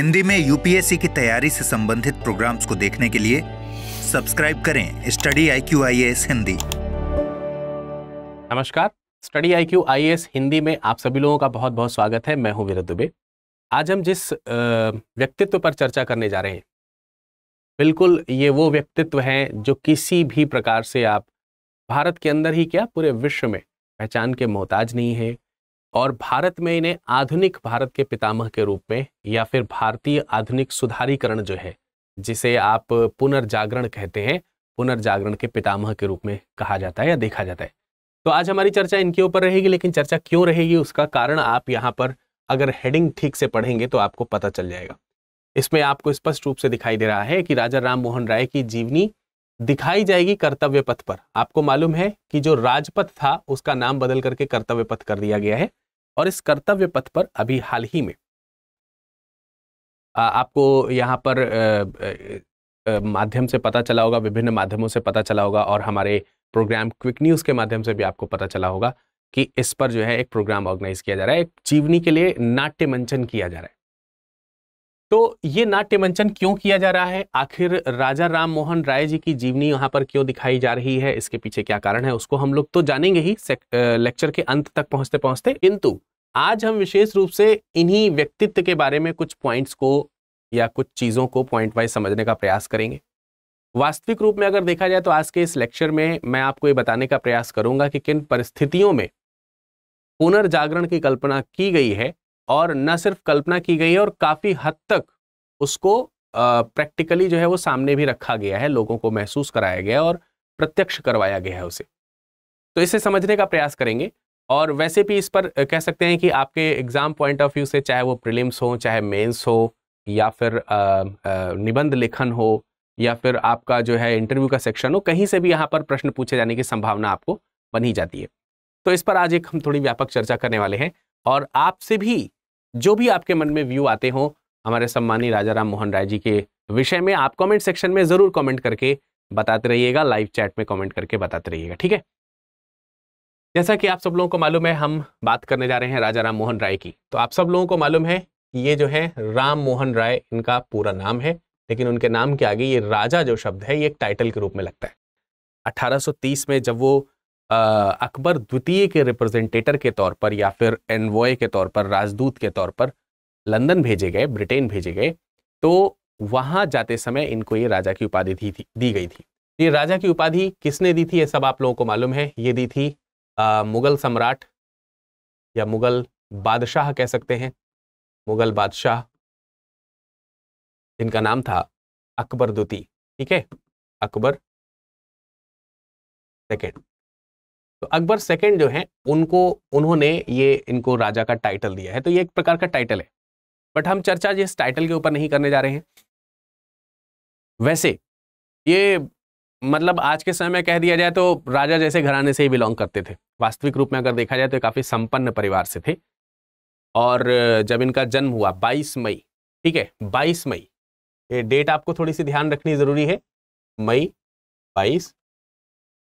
हिंदी में यूपीएससी की तैयारी से संबंधित प्रोग्राम्स को देखने के लिए सब्सक्राइब करें study I Q I S Hindi नमस्कार study I Q I S Hindi में आप सभी लोगों का बहुत बहुत स्वागत है मैं हूं वीरत दुबे आज हम जिस व्यक्तित्व पर चर्चा करने जा रहे हैं बिल्कुल ये वो व्यक्तित्व हैं जो किसी भी प्रकार से आप भारत के अंदर ही क्या पूरे विश्व में पहचान के मोहताज नहीं है और भारत में इन्हें आधुनिक भारत के पितामह के रूप में या फिर भारतीय आधुनिक सुधारीकरण जो है जिसे आप पुनर्जागरण कहते हैं पुनर्जागरण के पितामह के रूप में कहा जाता है या देखा जाता है तो आज हमारी चर्चा इनके ऊपर रहेगी लेकिन चर्चा क्यों रहेगी उसका कारण आप यहाँ पर अगर हेडिंग ठीक से पढ़ेंगे तो आपको पता चल जाएगा इसमें आपको स्पष्ट रूप से दिखाई दे रहा है कि राजा राम मोहन राय की जीवनी दिखाई जाएगी कर्तव्य पथ पर आपको मालूम है कि जो राजपथ था उसका नाम बदल करके कर्तव्य पथ कर दिया गया है और इस कर्तव्य पथ पर अभी हाल ही में आपको यहाँ पर माध्यम से पता चला होगा विभिन्न माध्यमों से पता चला होगा और हमारे प्रोग्राम क्विक न्यूज़ के माध्यम से भी आपको पता चला होगा कि इस पर जो है एक प्रोग्राम ऑर्गेनाइज किया जा रहा है एक जीवनी के लिए नाट्य मंचन किया जा रहा है तो ये नाट्य मंचन क्यों किया जा रहा है आखिर राजा राम मोहन राय जी की जीवनी यहाँ पर क्यों दिखाई जा रही है इसके पीछे क्या कारण है उसको हम लोग तो जानेंगे ही लेक्चर के अंत तक पहुंचते पहुंचते किंतु आज हम विशेष रूप से इन्हीं व्यक्तित्व के बारे में कुछ पॉइंट्स को या कुछ चीज़ों को पॉइंट वाइज समझने का प्रयास करेंगे वास्तविक रूप में अगर देखा जाए तो आज के इस लेक्चर में मैं आपको ये बताने का प्रयास करूंगा कि किन परिस्थितियों में पुनर्जागरण की कल्पना की गई है और न सिर्फ कल्पना की गई है और काफ़ी हद तक उसको प्रैक्टिकली जो है वो सामने भी रखा गया है लोगों को महसूस कराया गया और प्रत्यक्ष करवाया गया है उसे तो इसे समझने का प्रयास करेंगे और वैसे भी इस पर कह सकते हैं कि आपके एग्ज़ाम पॉइंट ऑफ व्यू से चाहे वो प्रिलिम्स हो चाहे मेंस हो या फिर निबंध लेखन हो या फिर आपका जो है इंटरव्यू का सेक्शन हो कहीं से भी यहाँ पर प्रश्न पूछे जाने की संभावना आपको बनी जाती है तो इस पर आज एक हम थोड़ी व्यापक चर्चा करने वाले हैं और आपसे भी जो भी आपके मन में व्यू आते हों हमारे सम्मानी राजा राम मोहन राय जी के विषय में आप कमेंट सेक्शन में ज़रूर कमेंट करके बताते रहिएगा लाइव चैट में कमेंट करके बताते रहिएगा ठीक है जैसा कि आप सब लोगों को मालूम है हम बात करने जा रहे हैं राजा राम मोहन राय की तो आप सब लोगों को मालूम है ये जो है राम मोहन राय इनका पूरा नाम है लेकिन उनके नाम के आगे ये राजा जो शब्द है ये एक टाइटल के रूप में लगता है 1830 में जब वो अकबर द्वितीय के रिप्रेजेंटेटर के तौर पर या फिर एनवॉय के तौर पर राजदूत के तौर पर लंदन भेजे गए ब्रिटेन भेजे गए तो वहां जाते समय इनको ये राजा की उपाधि दी थी दी गई थी ये राजा की उपाधि किसने दी थी ये सब आप लोगों को मालूम है ये दी थी आ, मुगल सम्राट या मुगल बादशाह कह सकते हैं मुगल बादशाह जिनका नाम था अकबर द्वितीय ठीक है अकबर सेकेंड तो अकबर सेकेंड जो है उनको उन्होंने ये इनको राजा का टाइटल दिया है तो ये एक प्रकार का टाइटल है बट हम चर्चा इस टाइटल के ऊपर नहीं करने जा रहे हैं वैसे ये मतलब आज के समय में कह दिया जाए तो राजा जैसे घराने से ही बिलोंग करते थे वास्तविक रूप में अगर देखा जाए तो काफ़ी संपन्न परिवार से थे और जब इनका जन्म हुआ 22 मई ठीक है 22 मई ये डेट आपको थोड़ी सी ध्यान रखनी ज़रूरी है मई 22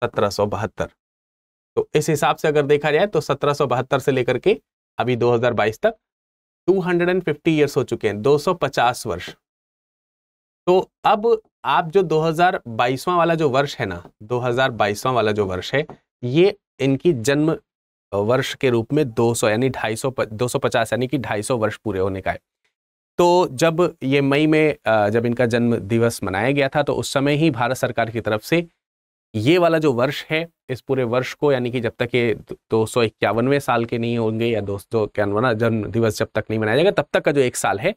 सत्रह तो इस हिसाब से अगर देखा जाए तो सत्रह से लेकर के अभी 2022 तक 250 ईयर्स हो चुके हैं 250 वर्ष तो अब आप जो 2022वां वाला जो वर्ष है ना 2022वां वाला जो वर्ष है ये इनकी जन्म वर्ष के रूप में 200 यानी 250 250 यानी कि 250 वर्ष पूरे होने का है तो जब ये मई में जब इनका जन्म दिवस मनाया गया था तो उस समय ही भारत सरकार की तरफ से ये वाला जो वर्ष है इस पूरे वर्ष को यानी कि जब तक ये दो सौ इक्यावनवे साल के नहीं होंगे या दो सौ इक्यावनवा जन्म दिवस जब तक नहीं मनाया जाएगा तब तक का जो एक साल है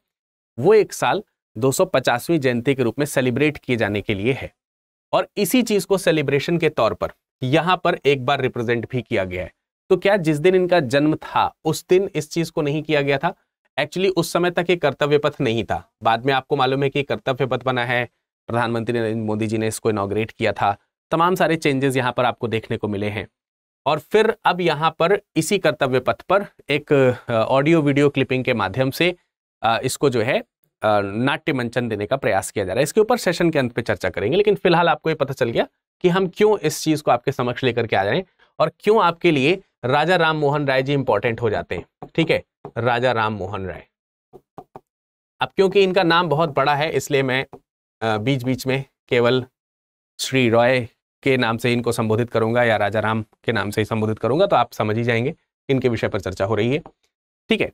वो एक साल दो सौ पचासवीं जयंती के रूप में सेलिब्रेट किए जाने के लिए है और इसी चीज को सेलिब्रेशन के तौर पर यहाँ पर एक बार रिप्रेजेंट भी किया गया है तो क्या जिस दिन इनका जन्म था उस दिन इस चीज को नहीं किया गया था एक्चुअली उस समय तक ये कर्तव्य पथ नहीं था बाद में आपको मालूम है कि कर्तव्य पथ बना है प्रधानमंत्री नरेंद्र मोदी जी ने इसको इनोग्रेट किया था तमाम सारे चेंजेस यहाँ पर आपको देखने को मिले हैं और फिर अब यहाँ पर इसी कर्तव्य पथ पर एक ऑडियो वीडियो क्लिपिंग के माध्यम से इसको जो है नाट्य मंचन देने का प्रयास किया जा रहा है इसके ऊपर सेशन के अंत पे चर्चा करेंगे लेकिन फिलहाल आपको ये पता चल गया कि हम क्यों इस चीज़ को आपके समक्ष लेकर के आ जाए और क्यों आपके लिए राजा राम मोहन राय जी इंपॉर्टेंट हो जाते हैं ठीक है राजा राम मोहन राय अब क्योंकि इनका नाम बहुत बड़ा है इसलिए मैं बीच बीच में केवल श्री रॉय के नाम से इनको संबोधित करूंगा या राजा राम के नाम से ही संबोधित करूंगा तो आप समझ ही जाएंगे इनके विषय पर चर्चा हो रही है ठीक है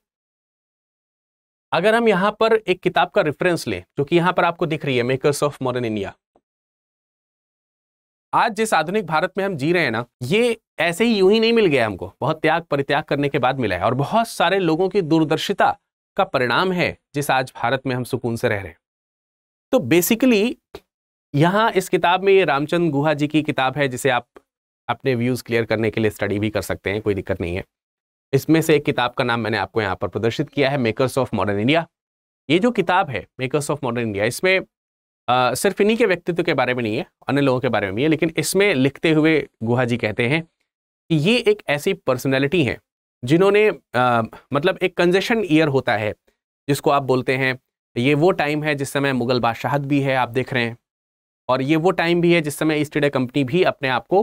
अगर हम यहाँ पर एक किताब का रेफरेंस लें जो कि यहां पर आपको दिख रही है मेकर्स ऑफ मॉडर्न इंडिया आज जिस आधुनिक भारत में हम जी रहे हैं ना ये ऐसे ही यूं ही नहीं मिल गया हमको बहुत त्याग परित्याग करने के बाद मिला है और बहुत सारे लोगों की दूरदर्शिता का परिणाम है जिस आज भारत में हम सुकून से रह रहे हैं तो बेसिकली यहाँ इस किताब में ये रामचंद गुहा जी की किताब है जिसे आप अपने व्यूज़ क्लियर करने के लिए स्टडी भी कर सकते हैं कोई दिक्कत नहीं है इसमें से एक किताब का नाम मैंने आपको यहाँ पर प्रदर्शित किया है मेकर्स ऑफ मॉडर्न इंडिया ये जो किताब है मेकर्स ऑफ मॉडर्न इंडिया इसमें आ, सिर्फ इन्हीं के व्यक्तित्व के बारे में नहीं है अन्य लोगों के बारे में भी है लेकिन इसमें लिखते हुए गुहा जी कहते हैं कि ये एक ऐसी पर्सनैलिटी है जिन्होंने मतलब एक कंजेशन ईयर होता है जिसको आप बोलते हैं ये वो टाइम है जिस समय मुगल बादशाहत भी है आप देख रहे हैं और ये वो टाइम भी है जिस समय ईस्ट इंडिया कंपनी भी अपने आप को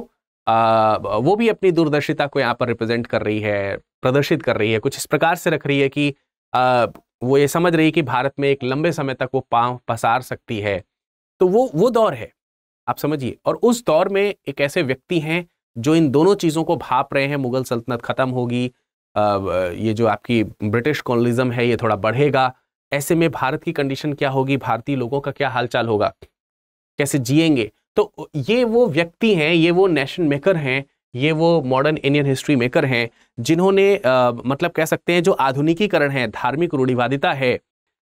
वो भी अपनी दूरदर्शिता को यहाँ पर रिप्रेजेंट कर रही है प्रदर्शित कर रही है कुछ इस प्रकार से रख रही है कि आ, वो ये समझ रही है कि भारत में एक लंबे समय तक वो पाँव पसार सकती है तो वो वो दौर है आप समझिए और उस दौर में एक ऐसे व्यक्ति हैं जो इन दोनों चीज़ों को भाप रहे हैं मुगल सल्तनत ख़त्म होगी ये जो आपकी ब्रिटिश कॉलोनिज्म है ये थोड़ा बढ़ेगा ऐसे में भारत की कंडीशन क्या होगी भारतीय लोगों का क्या हालचाल होगा कैसे जिएंगे तो ये वो व्यक्ति हैं ये वो नेशन मेकर हैं ये वो मॉडर्न इंडियन हिस्ट्री मेकर हैं जिन्होंने मतलब कह सकते हैं जो आधुनिकीकरण है धार्मिक रूढ़िवादिता है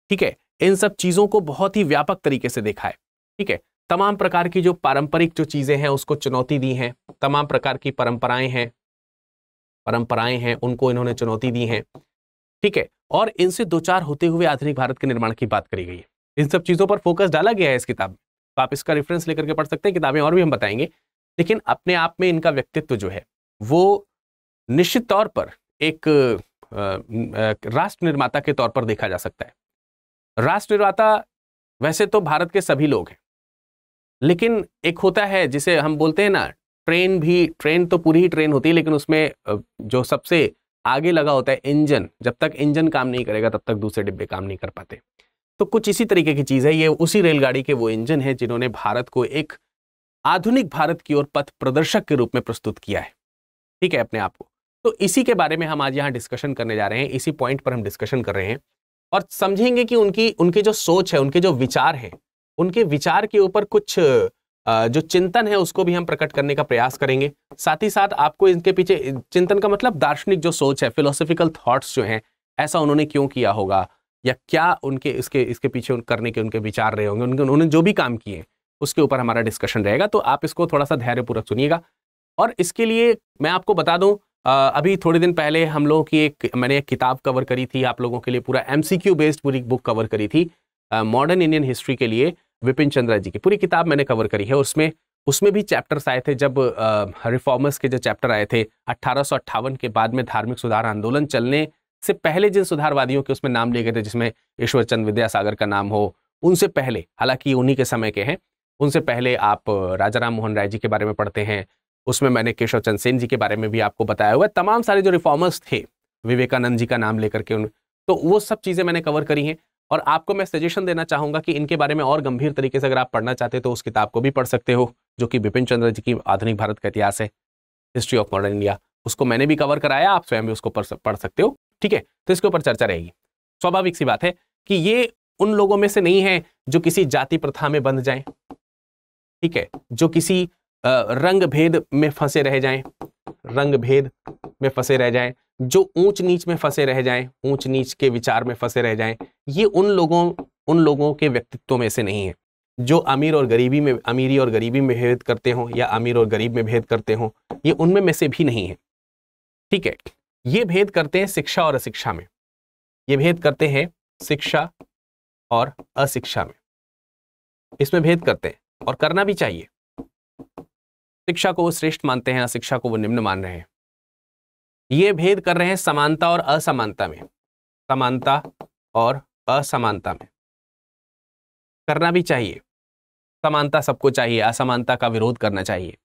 ठीक है इन सब चीज़ों को बहुत ही व्यापक तरीके से देखा है ठीक है तमाम प्रकार की जो पारंपरिक जो चीज़ें हैं उसको चुनौती दी हैं तमाम प्रकार की परंपराएं हैं परंपराएं हैं उनको इन्होंने चुनौती दी हैं ठीक है और इनसे दो चार होते हुए आधुनिक भारत के निर्माण की बात करी गई है इन सब चीज़ों पर फोकस डाला गया है इस किताब में तो आप इसका रेफरेंस लेकर के पढ़ सकते हैं किताबें और भी हम बताएंगे लेकिन अपने आप में इनका व्यक्तित्व जो है वो निश्चित तौर पर एक राष्ट्र निर्माता के तौर पर देखा जा सकता है राष्ट्र निर्माता वैसे तो भारत के सभी लोग हैं लेकिन एक होता है जिसे हम बोलते हैं ना ट्रेन भी ट्रेन तो पूरी ही ट्रेन होती है लेकिन उसमें जो सबसे आगे लगा होता है इंजन जब तक इंजन काम नहीं करेगा तब तक दूसरे डिब्बे काम नहीं कर पाते तो कुछ इसी तरीके की चीज़ है ये उसी रेलगाड़ी के वो इंजन है जिन्होंने भारत को एक आधुनिक भारत की ओर पथ प्रदर्शक के रूप में प्रस्तुत किया है ठीक है अपने आप को तो इसी के बारे में हम आज यहाँ डिस्कशन करने जा रहे हैं इसी पॉइंट पर हम डिस्कशन कर रहे हैं और समझेंगे कि उनकी उनके जो सोच है उनके जो विचार हैं उनके विचार के ऊपर कुछ जो चिंतन है उसको भी हम प्रकट करने का प्रयास करेंगे साथ ही साथ आपको इनके पीछे चिंतन का मतलब दार्शनिक जो सोच है फिलोसफिकल थाट्स जो हैं ऐसा उन्होंने क्यों किया होगा या क्या उनके इसके इसके पीछे उन करने के उनके विचार रहे होंगे उनके उन्होंने जो भी काम किए उसके ऊपर हमारा डिस्कशन रहेगा तो आप इसको थोड़ा सा धैर्यपूर्वक सुनिएगा और इसके लिए मैं आपको बता दूं अभी थोड़े दिन पहले हम लोगों की एक मैंने एक किताब कवर करी थी आप लोगों के लिए पूरा एम बेस्ड पूरी बुक कवर करी थी मॉडर्न इंडियन हिस्ट्री के लिए विपिन चंद्रा जी की पूरी किताब मैंने कवर करी है उसमें उसमें भी चैप्टर्स आए थे जब रिफॉर्मर्स के जो चैप्टर आए थे अट्ठारह के बाद में धार्मिक सुधार आंदोलन चलने से पहले जिन सुधारवादियों के उसमें नाम लिए गए थे जिसमें ईश्वर चंद विद्यासागर का नाम हो उनसे पहले हालांकि उन्हीं के समय के हैं उनसे पहले आप राजा राम मोहन राय जी के बारे में पढ़ते हैं उसमें मैंने केशव चंद सेन जी के बारे में भी आपको बताया हुआ है तमाम सारे जो रिफॉर्मर्स थे विवेकानंद जी का नाम लेकर के उन तो वो सब चीज़ें मैंने कवर करी हैं और आपको मैं सजेशन देना चाहूँगा कि इनके बारे में और गंभीर तरीके से अगर आप पढ़ना चाहते तो उस किताब को भी पढ़ सकते हो जो कि बिपिन चंद्र जी की आधुनिक भारत का इतिहास है हिस्ट्री ऑफ मॉडर्न इंडिया उसको मैंने भी कवर कराया आप स्वयं भी उसको पढ़ सकते हो ठीक है तो इसके ऊपर चर्चा रहेगी स्वाभाविक सी बात है कि ये उन लोगों में से नहीं है जो किसी जाति प्रथा में बंध जाएं ठीक है जो किसी रंग भेद में फंसे रह जाएं रंग भेद में फंसे रह जाएं जो ऊंच नीच में फंसे रह जाएं ऊंच नीच के विचार में फंसे रह जाएं ये उन लोगों उन लोगों के व्यक्तित्व में से नहीं है जो अमीर और गरीबी में अमीरी और गरीबी में भेद करते हों या अमीर और गरीब में भेद करते हों ये उनमें में से भी नहीं है ठीक है ये भेद करते हैं शिक्षा और अशिक्षा में ये भेद करते हैं शिक्षा और अशिक्षा में इसमें भेद करते हैं और करना भी चाहिए शिक्षा को वो श्रेष्ठ मानते हैं अशिक्षा को वो निम्न मान रहे हैं ये भेद कर रहे हैं समानता और असमानता में समानता और असमानता में करना भी चाहिए समानता सबको चाहिए असमानता का विरोध करना चाहिए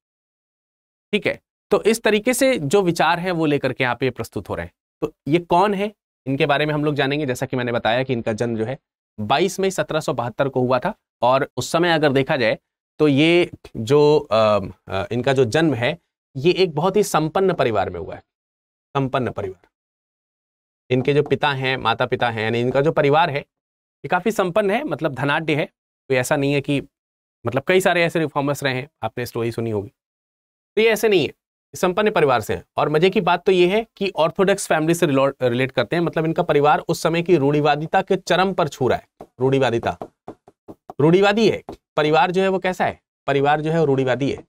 ठीक है तो इस तरीके से जो विचार हैं वो लेकर के यहाँ पे प्रस्तुत हो रहे हैं तो ये कौन है इनके बारे में हम लोग जानेंगे जैसा कि मैंने बताया कि इनका जन्म जो है 22 मई 1772 को हुआ था और उस समय अगर देखा जाए तो ये जो आ, इनका जो जन्म है ये एक बहुत ही संपन्न परिवार में हुआ है संपन्न परिवार इनके जो पिता हैं माता पिता हैं यानी इनका जो परिवार है ये काफ़ी संपन्न है मतलब धनाढ़ है कोई ऐसा नहीं है कि मतलब कई सारे ऐसे रिफॉर्मर्स रहे हैं आपने स्टोरी सुनी होगी तो ये ऐसे नहीं है संपन्न परिवार से हैं और मजे की बात तो ये है कि ऑर्थोडॉक्स फैमिली से रिलेट करते हैं मतलब इनका परिवार उस समय की रूढ़ीवादिता के चरम पर छू रहा है रूढ़ीवादिता रूढ़ीवादी है परिवार जो है वो कैसा है परिवार जो है रूढ़िवादी है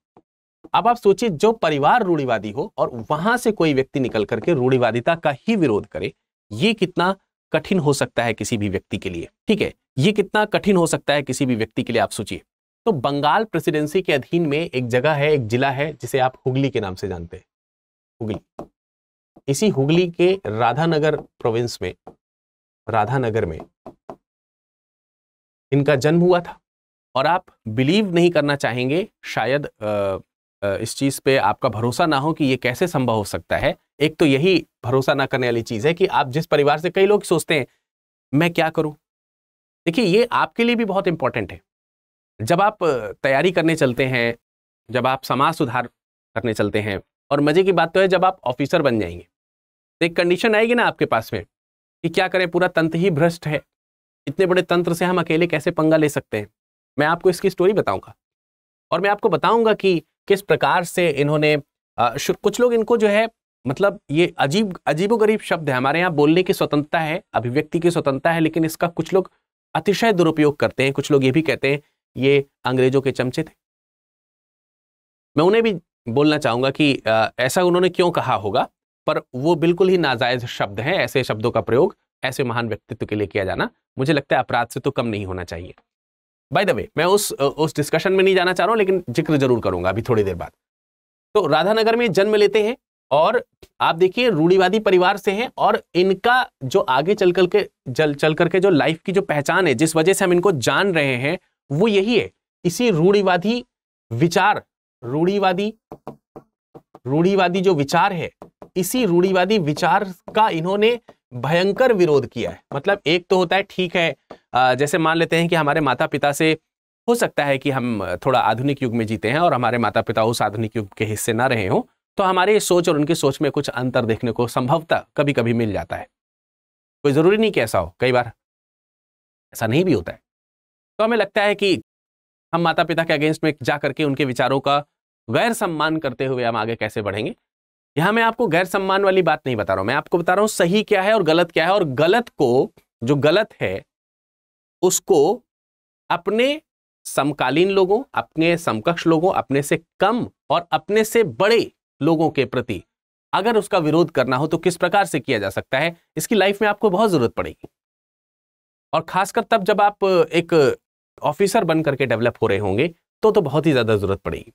अब आप सोचिए जो परिवार रूढ़िवादी हो और वहां से कोई व्यक्ति निकल करके रूढ़िवादिता का ही विरोध करे ये कितना कठिन हो सकता है किसी भी व्यक्ति के लिए ठीक है ये कितना कठिन हो सकता है किसी भी व्यक्ति के लिए आप सोचिए तो बंगाल प्रेसिडेंसी के अधीन में एक जगह है एक जिला है जिसे आप हुगली के नाम से जानते हैं हुगली इसी हुगली के राधानगर प्रोविंस में राधानगर में इनका जन्म हुआ था और आप बिलीव नहीं करना चाहेंगे शायद आ, इस चीज पे आपका भरोसा ना हो कि ये कैसे संभव हो सकता है एक तो यही भरोसा ना करने वाली चीज है कि आप जिस परिवार से कई लोग सोचते हैं मैं क्या करूं देखिए ये आपके लिए भी बहुत इंपॉर्टेंट है जब आप तैयारी करने चलते हैं जब आप समाज सुधार करने चलते हैं और मज़े की बात तो है जब आप ऑफिसर बन जाएंगे तो एक कंडीशन आएगी ना आपके पास में कि क्या करें पूरा तंत्र ही भ्रष्ट है इतने बड़े तंत्र से हम अकेले कैसे पंगा ले सकते हैं मैं आपको इसकी स्टोरी बताऊंगा और मैं आपको बताऊंगा कि किस प्रकार से इन्होंने आ, कुछ लोग इनको जो है मतलब ये अजीब अजीबो गरीब शब्द है हमारे यहाँ बोलने की स्वतंत्रता है अभिव्यक्ति की स्वतंत्रता है लेकिन इसका कुछ लोग अतिशय दुरुपयोग करते हैं कुछ लोग ये भी कहते हैं ये अंग्रेजों के चमचे थे मैं उन्हें भी बोलना चाहूंगा कि ऐसा उन्होंने क्यों कहा होगा पर वो बिल्कुल ही नाजायज शब्द हैं ऐसे शब्दों का प्रयोग ऐसे महान व्यक्तित्व के लिए किया जाना मुझे लगता है अपराध से तो कम नहीं होना चाहिए बाय द वे मैं उस उस डिस्कशन में नहीं जाना चाह रहा हूं लेकिन जिक्र जरूर करूंगा अभी थोड़ी देर बाद तो राधानगर में जन्म लेते हैं और आप देखिए रूढ़ीवादी परिवार से हैं और इनका जो आगे चल कर के चल करके जो लाइफ की जो पहचान है जिस वजह से हम इनको जान रहे हैं वो यही है इसी रूढ़ीवादी विचार रूढ़ीवादी रूढ़ीवादी जो विचार है इसी रूढ़ीवादी विचार का इन्होंने भयंकर विरोध किया है मतलब एक तो होता है ठीक है जैसे मान लेते हैं कि हमारे माता पिता से हो सकता है कि हम थोड़ा आधुनिक युग में जीते हैं और हमारे माता पिता उस आधुनिक युग के हिस्से ना रहे हों तो हमारे सोच और उनकी सोच में कुछ अंतर देखने को संभवता कभी कभी मिल जाता है कोई जरूरी नहीं कि ऐसा हो कई बार ऐसा नहीं भी होता है तो हमें लगता है कि हम माता पिता के अगेंस्ट में जा करके उनके विचारों का गैर सम्मान करते हुए हम आगे कैसे बढ़ेंगे यहाँ मैं आपको गैर सम्मान वाली बात नहीं बता रहा हूँ मैं आपको बता रहा हूँ सही क्या है और गलत क्या है और गलत को जो गलत है उसको अपने समकालीन लोगों अपने समकक्ष लोगों अपने से कम और अपने से बड़े लोगों के प्रति अगर उसका विरोध करना हो तो किस प्रकार से किया जा सकता है इसकी लाइफ में आपको बहुत जरूरत पड़ेगी और खासकर तब जब आप एक ऑफिसर बन करके डेवलप हो रहे होंगे तो तो बहुत ही ज़्यादा ज़रूरत पड़ेगी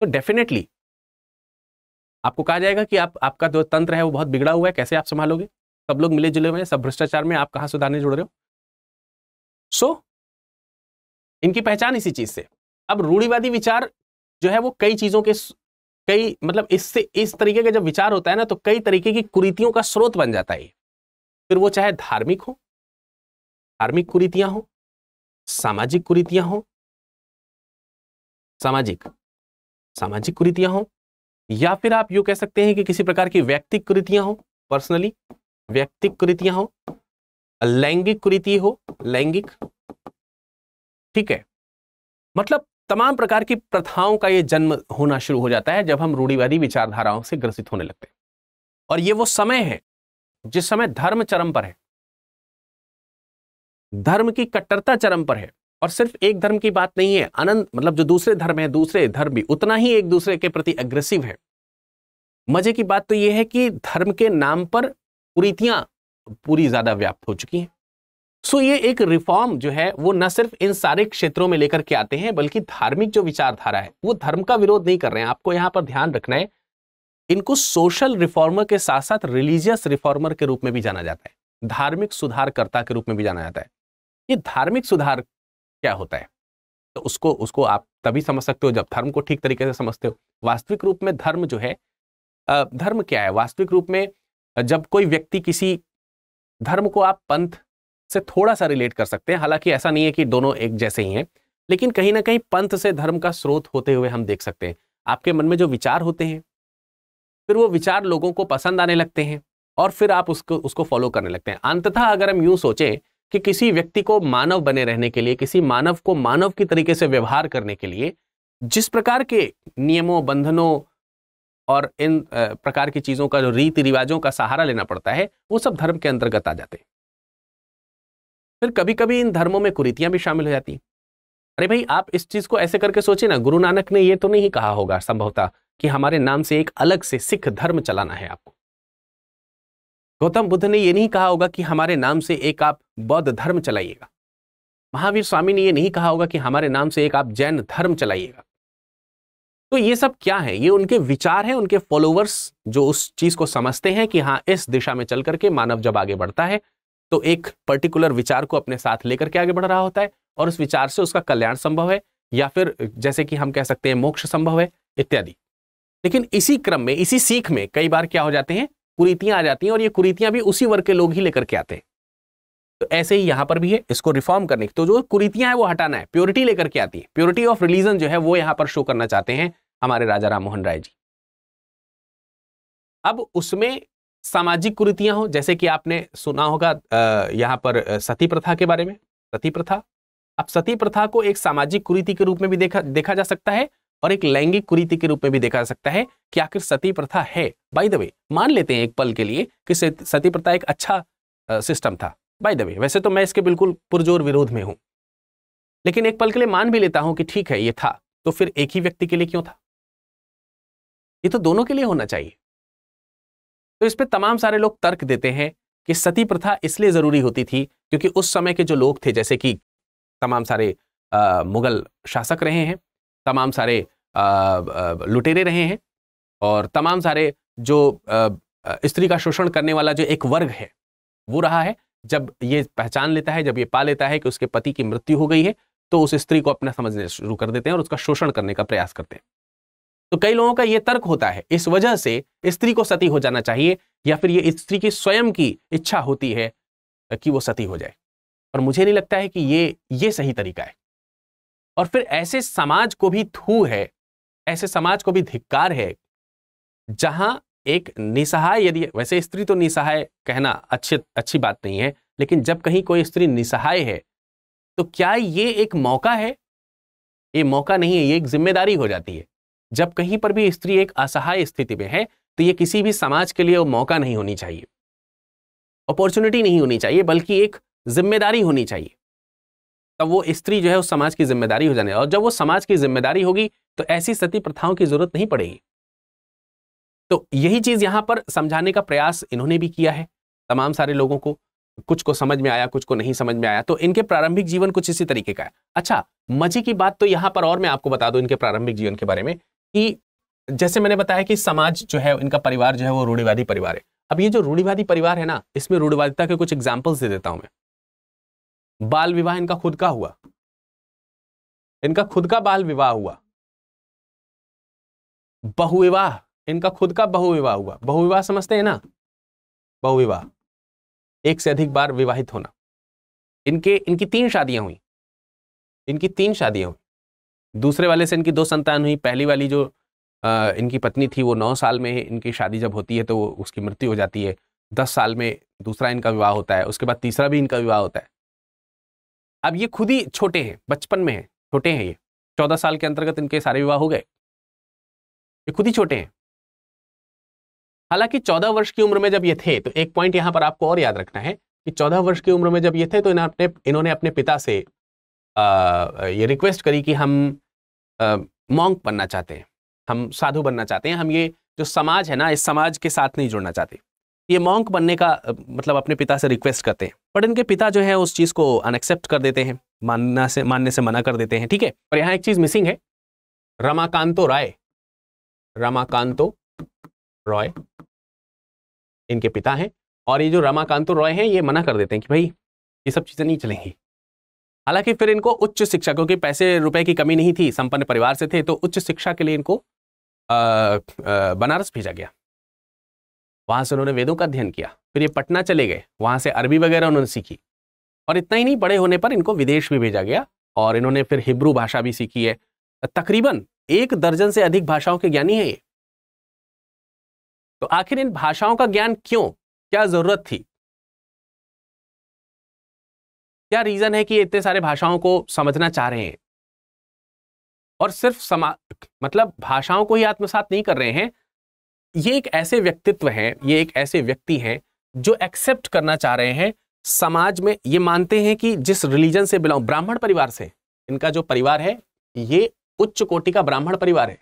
तो डेफिनेटली आपको कहा जाएगा कि आप आपका जो तंत्र है वो बहुत बिगड़ा हुआ है कैसे आप संभालोगे सब लोग मिले जुले हुए हैं सब भ्रष्टाचार में आप कहाँ सुधारने जुड़ रहे हो सो so, इनकी पहचान इसी चीज़ से अब रूढ़ीवादी विचार जो है वो कई चीज़ों के कई मतलब इससे इस तरीके का जब विचार होता है ना तो कई तरीके की कुरीतियों का स्रोत बन जाता है फिर वो चाहे धार्मिक हो धार्मिक कुरीतियां हो सामाजिक कुरीतियां हो सामाजिक सामाजिक कुरीतियां हो या फिर आप यू कह सकते हैं कि किसी प्रकार की व्यक्तिक कुरीतियां हो पर्सनली व्यक्तिक कुरीतियां हो लैंगिक कुरीति हो लैंगिक ठीक है मतलब तमाम प्रकार की प्रथाओं का ये जन्म होना शुरू हो जाता है जब हम रूढ़ीवादी विचारधाराओं से ग्रसित होने लगते हैं और ये वो समय है जिस समय धर्म चरम पर है धर्म की कट्टरता चरम पर है और सिर्फ एक धर्म की बात नहीं है अनंत मतलब जो दूसरे धर्म है दूसरे धर्म भी उतना ही एक दूसरे के प्रति अग्रेसिव है मजे की बात तो यह है कि धर्म के नाम पर कुरीतियां पूरी ज्यादा व्याप्त हो चुकी हैं सो ये एक रिफॉर्म जो है वो न सिर्फ इन सारे क्षेत्रों में लेकर के आते हैं बल्कि धार्मिक जो विचारधारा है वो धर्म का विरोध नहीं कर रहे हैं आपको यहां पर ध्यान रखना है इनको सोशल रिफॉर्मर के साथ साथ रिलीजियस रिफॉर्मर के रूप में भी जाना जाता है धार्मिक सुधारकर्ता के रूप में भी जाना जाता है कि धार्मिक सुधार क्या होता है तो उसको उसको आप तभी समझ सकते हो जब धर्म को ठीक तरीके से समझते हो वास्तविक रूप में धर्म जो है धर्म क्या है वास्तविक रूप में जब कोई व्यक्ति किसी धर्म को आप पंथ से थोड़ा सा रिलेट कर सकते हैं हालांकि ऐसा नहीं है कि दोनों एक जैसे ही हैं लेकिन कहीं ना कहीं पंथ से धर्म का स्रोत होते हुए हम देख सकते हैं आपके मन में जो विचार होते हैं फिर वो विचार लोगों को पसंद आने लगते हैं और फिर आप उसको उसको फॉलो करने लगते हैं अंततः अगर हम यूं सोचें कि किसी व्यक्ति को मानव बने रहने के लिए किसी मानव को मानव की तरीके से व्यवहार करने के लिए जिस प्रकार के नियमों बंधनों और इन प्रकार की चीज़ों का जो रीति रिवाजों का सहारा लेना पड़ता है वो सब धर्म के अंतर्गत आ जाते हैं फिर कभी कभी इन धर्मों में कुरीतियां भी शामिल हो जाती हैं अरे भाई आप इस चीज़ को ऐसे करके सोचे ना गुरु नानक ने ये तो नहीं कहा होगा संभवतः कि हमारे नाम से एक अलग से सिख धर्म चलाना है आपको गौतम बुद्ध ने ये नहीं कहा होगा कि हमारे नाम से एक आप बौद्ध धर्म चलाइएगा महावीर स्वामी ने यह नहीं कहा होगा कि हमारे नाम से एक आप जैन धर्म चलाइएगा तो ये सब क्या है ये उनके विचार हैं उनके फॉलोअर्स जो उस चीज को समझते हैं कि हाँ इस दिशा में चल करके मानव जब आगे बढ़ता है तो एक पर्टिकुलर विचार को अपने साथ लेकर के आगे बढ़ रहा होता है और उस विचार से उसका कल्याण संभव है या फिर जैसे कि हम कह सकते हैं मोक्ष संभव है इत्यादि लेकिन इसी क्रम में इसी सीख में कई बार क्या हो जाते हैं कुरीतियां आ जाती हैं और ये कुरीतियां भी उसी वर्ग के लोग ही लेकर के आते हैं तो ऐसे ही यहां पर भी है इसको रिफॉर्म करने की तो जो कुरीतियां हैं वो हटाना है प्योरिटी लेकर के आती है प्योरिटी ऑफ रिलीजन जो है वो यहां पर शो करना चाहते हैं हमारे राजा राम मोहन राय जी अब उसमें सामाजिक कुरीतियां हो जैसे कि आपने सुना होगा यहां पर सती प्रथा के बारे में सती प्रथा अब सती प्रथा को एक सामाजिक कुरीति के रूप में भी देखा देखा जा सकता है और एक लैंगिक कुरीति के रूप में भी देखा जा सकता है कि आखिर सती प्रथा है बाय द वे मान लेते हैं एक पल के लिए कि सती प्रथा एक अच्छा सिस्टम था बाय द वे वैसे तो मैं इसके बिल्कुल पुरजोर विरोध में हूं लेकिन एक पल के लिए मान भी लेता हूं कि ठीक है ये था तो फिर एक ही व्यक्ति के लिए क्यों था ये तो दोनों के लिए होना चाहिए तो इस पर तमाम सारे लोग तर्क देते हैं कि सती प्रथा इसलिए जरूरी होती थी क्योंकि उस समय के जो लोग थे जैसे कि तमाम सारे आ, मुगल शासक रहे हैं तमाम सारे आ, आ, लुटेरे रहे हैं और तमाम सारे जो स्त्री का शोषण करने वाला जो एक वर्ग है वो रहा है जब ये पहचान लेता है जब ये पा लेता है कि उसके पति की मृत्यु हो गई है तो उस स्त्री को अपना समझने शुरू कर देते हैं और उसका शोषण करने का प्रयास करते हैं तो कई लोगों का ये तर्क होता है इस वजह से स्त्री को सती हो जाना चाहिए या फिर ये स्त्री की स्वयं की इच्छा होती है कि वो सती हो जाए और मुझे नहीं लगता है कि ये ये सही तरीका है और फिर ऐसे समाज को भी थू है ऐसे समाज को भी धिक्कार है जहां एक निसहाय यदि वैसे स्त्री तो निसहाय कहना अच्छे अच्छी बात नहीं है लेकिन जब कहीं कोई स्त्री निसहाय है तो क्या ये एक मौका है ये मौका नहीं है ये एक जिम्मेदारी हो जाती है जब कहीं पर भी स्त्री एक असहाय स्थिति में है तो ये किसी भी समाज के लिए वो मौका नहीं होनी चाहिए अपॉर्चुनिटी नहीं होनी चाहिए बल्कि एक जिम्मेदारी होनी चाहिए तब वो स्त्री जो है उस समाज की जिम्मेदारी हो जाने और जब वो समाज की जिम्मेदारी होगी तो ऐसी सती प्रथाओं की जरूरत नहीं पड़ेगी तो यही चीज़ यहां पर समझाने का प्रयास इन्होंने भी किया है तमाम सारे लोगों को कुछ को समझ में आया कुछ को नहीं समझ में आया तो इनके प्रारंभिक जीवन कुछ इसी तरीके का है अच्छा मजे की बात तो यहाँ पर और मैं आपको बता दू इनके प्रारंभिक जीवन के बारे में कि जैसे मैंने बताया कि समाज जो है इनका परिवार जो है वो रूढ़िवादी परिवार है अब ये जो रूढ़िवादी परिवार है ना इसमें रूढ़िवादिता के कुछ एग्जाम्पल्स दे देता हूं मैं बाल विवाह इनका खुद का हुआ इनका खुद का बाल विवाह हुआ बहुविवाह इनका खुद का बहुविवाह हुआ बहुविवाह समझते हैं ना बहुविवाह एक से अधिक बार विवाहित होना इनके इनकी तीन शादियां हुई इनकी तीन शादियां हुई दूसरे वाले से इनकी दो संतान हुई पहली वाली जो आ, इनकी पत्नी थी वो नौ साल में इनकी शादी जब होती है तो उसकी मृत्यु हो जाती है दस साल में दूसरा इनका विवाह होता है उसके बाद तीसरा भी इनका विवाह होता है अब ये खुद ही छोटे हैं बचपन में हैं छोटे हैं ये चौदह साल के अंतर्गत इनके सारे विवाह हो गए ये खुद ही छोटे हैं हालांकि चौदह वर्ष की उम्र में जब ये थे तो एक पॉइंट यहाँ पर आपको और याद रखना है कि चौदह वर्ष की उम्र में जब ये थे तो इन्होंने इन्होंने अपने पिता से आ, ये रिक्वेस्ट करी कि हम मॉन्क बनना चाहते हैं हम साधु बनना चाहते हैं हम ये जो समाज है ना इस समाज के साथ नहीं जुड़ना चाहते ये मॉन्क बनने का मतलब अपने पिता से रिक्वेस्ट करते हैं बट इनके पिता जो है उस चीज़ को अनएक्सेप्ट कर देते हैं मानना से मानने से मना कर देते हैं ठीक है पर यहाँ एक चीज़ मिसिंग है रमाकांतो राय रमाकांतो रॉय इनके पिता हैं और ये जो रमाकांतो रॉय हैं ये मना कर देते हैं कि भाई ये सब चीज़ें नहीं चलेंगी हालांकि फिर इनको उच्च शिक्षा क्योंकि पैसे रुपए की कमी नहीं थी संपन्न परिवार से थे तो उच्च शिक्षा के लिए इनको बनारस भेजा गया वहाँ से उन्होंने वेदों का अध्ययन किया फिर ये पटना चले गए वहाँ से अरबी वगैरह उन्होंने सीखी और इतना ही नहीं बड़े होने पर इनको विदेश भी भेजा गया और इन्होंने फिर हिब्रू भाषा भी सीखी है तकरीबन एक दर्जन से अधिक भाषाओं के ज्ञानी है ये तो आखिर इन भाषाओं का ज्ञान क्यों क्या जरूरत थी क्या रीजन है कि इतने सारे भाषाओं को समझना चाह रहे हैं और सिर्फ समा मतलब भाषाओं को ही आत्मसात नहीं कर रहे हैं ये एक ऐसे व्यक्तित्व हैं ये एक ऐसे व्यक्ति हैं जो एक्सेप्ट करना चाह रहे हैं समाज में ये मानते हैं कि जिस रिलीजन से बिलोंग ब्राह्मण परिवार से इनका जो परिवार है ये उच्च कोटि का ब्राह्मण परिवार है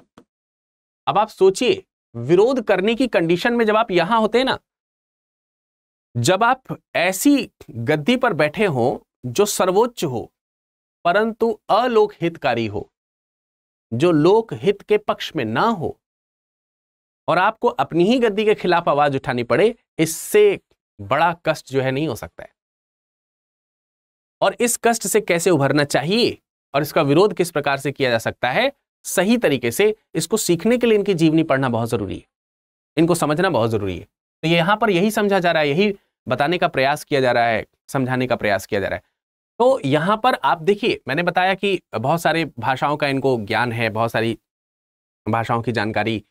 अब आप सोचिए विरोध करने की कंडीशन में जब आप यहां होते ना जब आप ऐसी गद्दी पर बैठे हो जो सर्वोच्च हो परंतु अलोक हितकारी हो जो लोक हित के पक्ष में ना हो और आपको अपनी ही गद्दी के खिलाफ आवाज उठानी पड़े इससे बड़ा कष्ट जो है नहीं हो सकता है और इस कष्ट से कैसे उभरना चाहिए और इसका विरोध किस प्रकार से किया जा सकता है सही तरीके से इसको सीखने के लिए इनकी जीवनी पढ़ना बहुत ज़रूरी है इनको समझना बहुत ज़रूरी है तो यहाँ पर यही समझा जा रहा है यही बताने का प्रयास किया जा रहा है समझाने का प्रयास किया जा रहा है तो यहाँ पर आप देखिए मैंने बताया कि बहुत सारे भाषाओं का इनको ज्ञान है बहुत सारी भाषाओं की जानकारी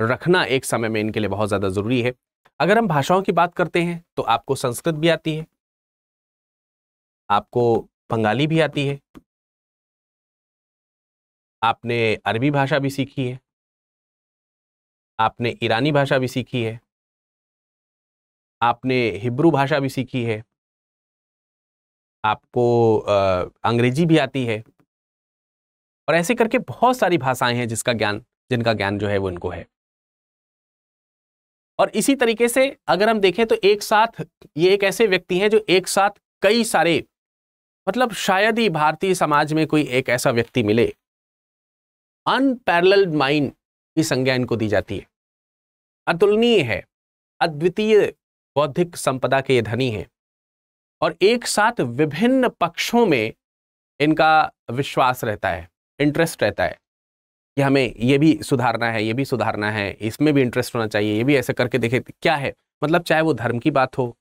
रखना एक समय में इनके लिए बहुत ज़्यादा ज़रूरी है अगर हम भाषाओं की बात करते हैं तो आपको संस्कृत भी आती है आपको बंगाली भी आती है आपने अरबी भाषा भी सीखी है आपने ईरानी भाषा भी सीखी है आपने हिब्रू भाषा भी सीखी है आपको अंग्रेजी भी आती है और ऐसे करके बहुत सारी भाषाएं हैं जिसका ज्ञान जिनका ज्ञान जो है वो इनको है और इसी तरीके से अगर हम देखें तो एक साथ ये एक ऐसे व्यक्ति हैं जो एक साथ कई सारे मतलब शायद ही भारतीय समाज में कोई एक ऐसा व्यक्ति मिले अनपैरल्ड माइंड की संज्ञा इनको दी जाती है अतुलनीय है अद्वितीय बौद्धिक संपदा के ये धनी हैं और एक साथ विभिन्न पक्षों में इनका विश्वास रहता है इंटरेस्ट रहता है कि हमें ये भी सुधारना है ये भी सुधारना है इसमें भी इंटरेस्ट होना चाहिए ये भी ऐसे करके देखे क्या है मतलब चाहे वो धर्म की बात हो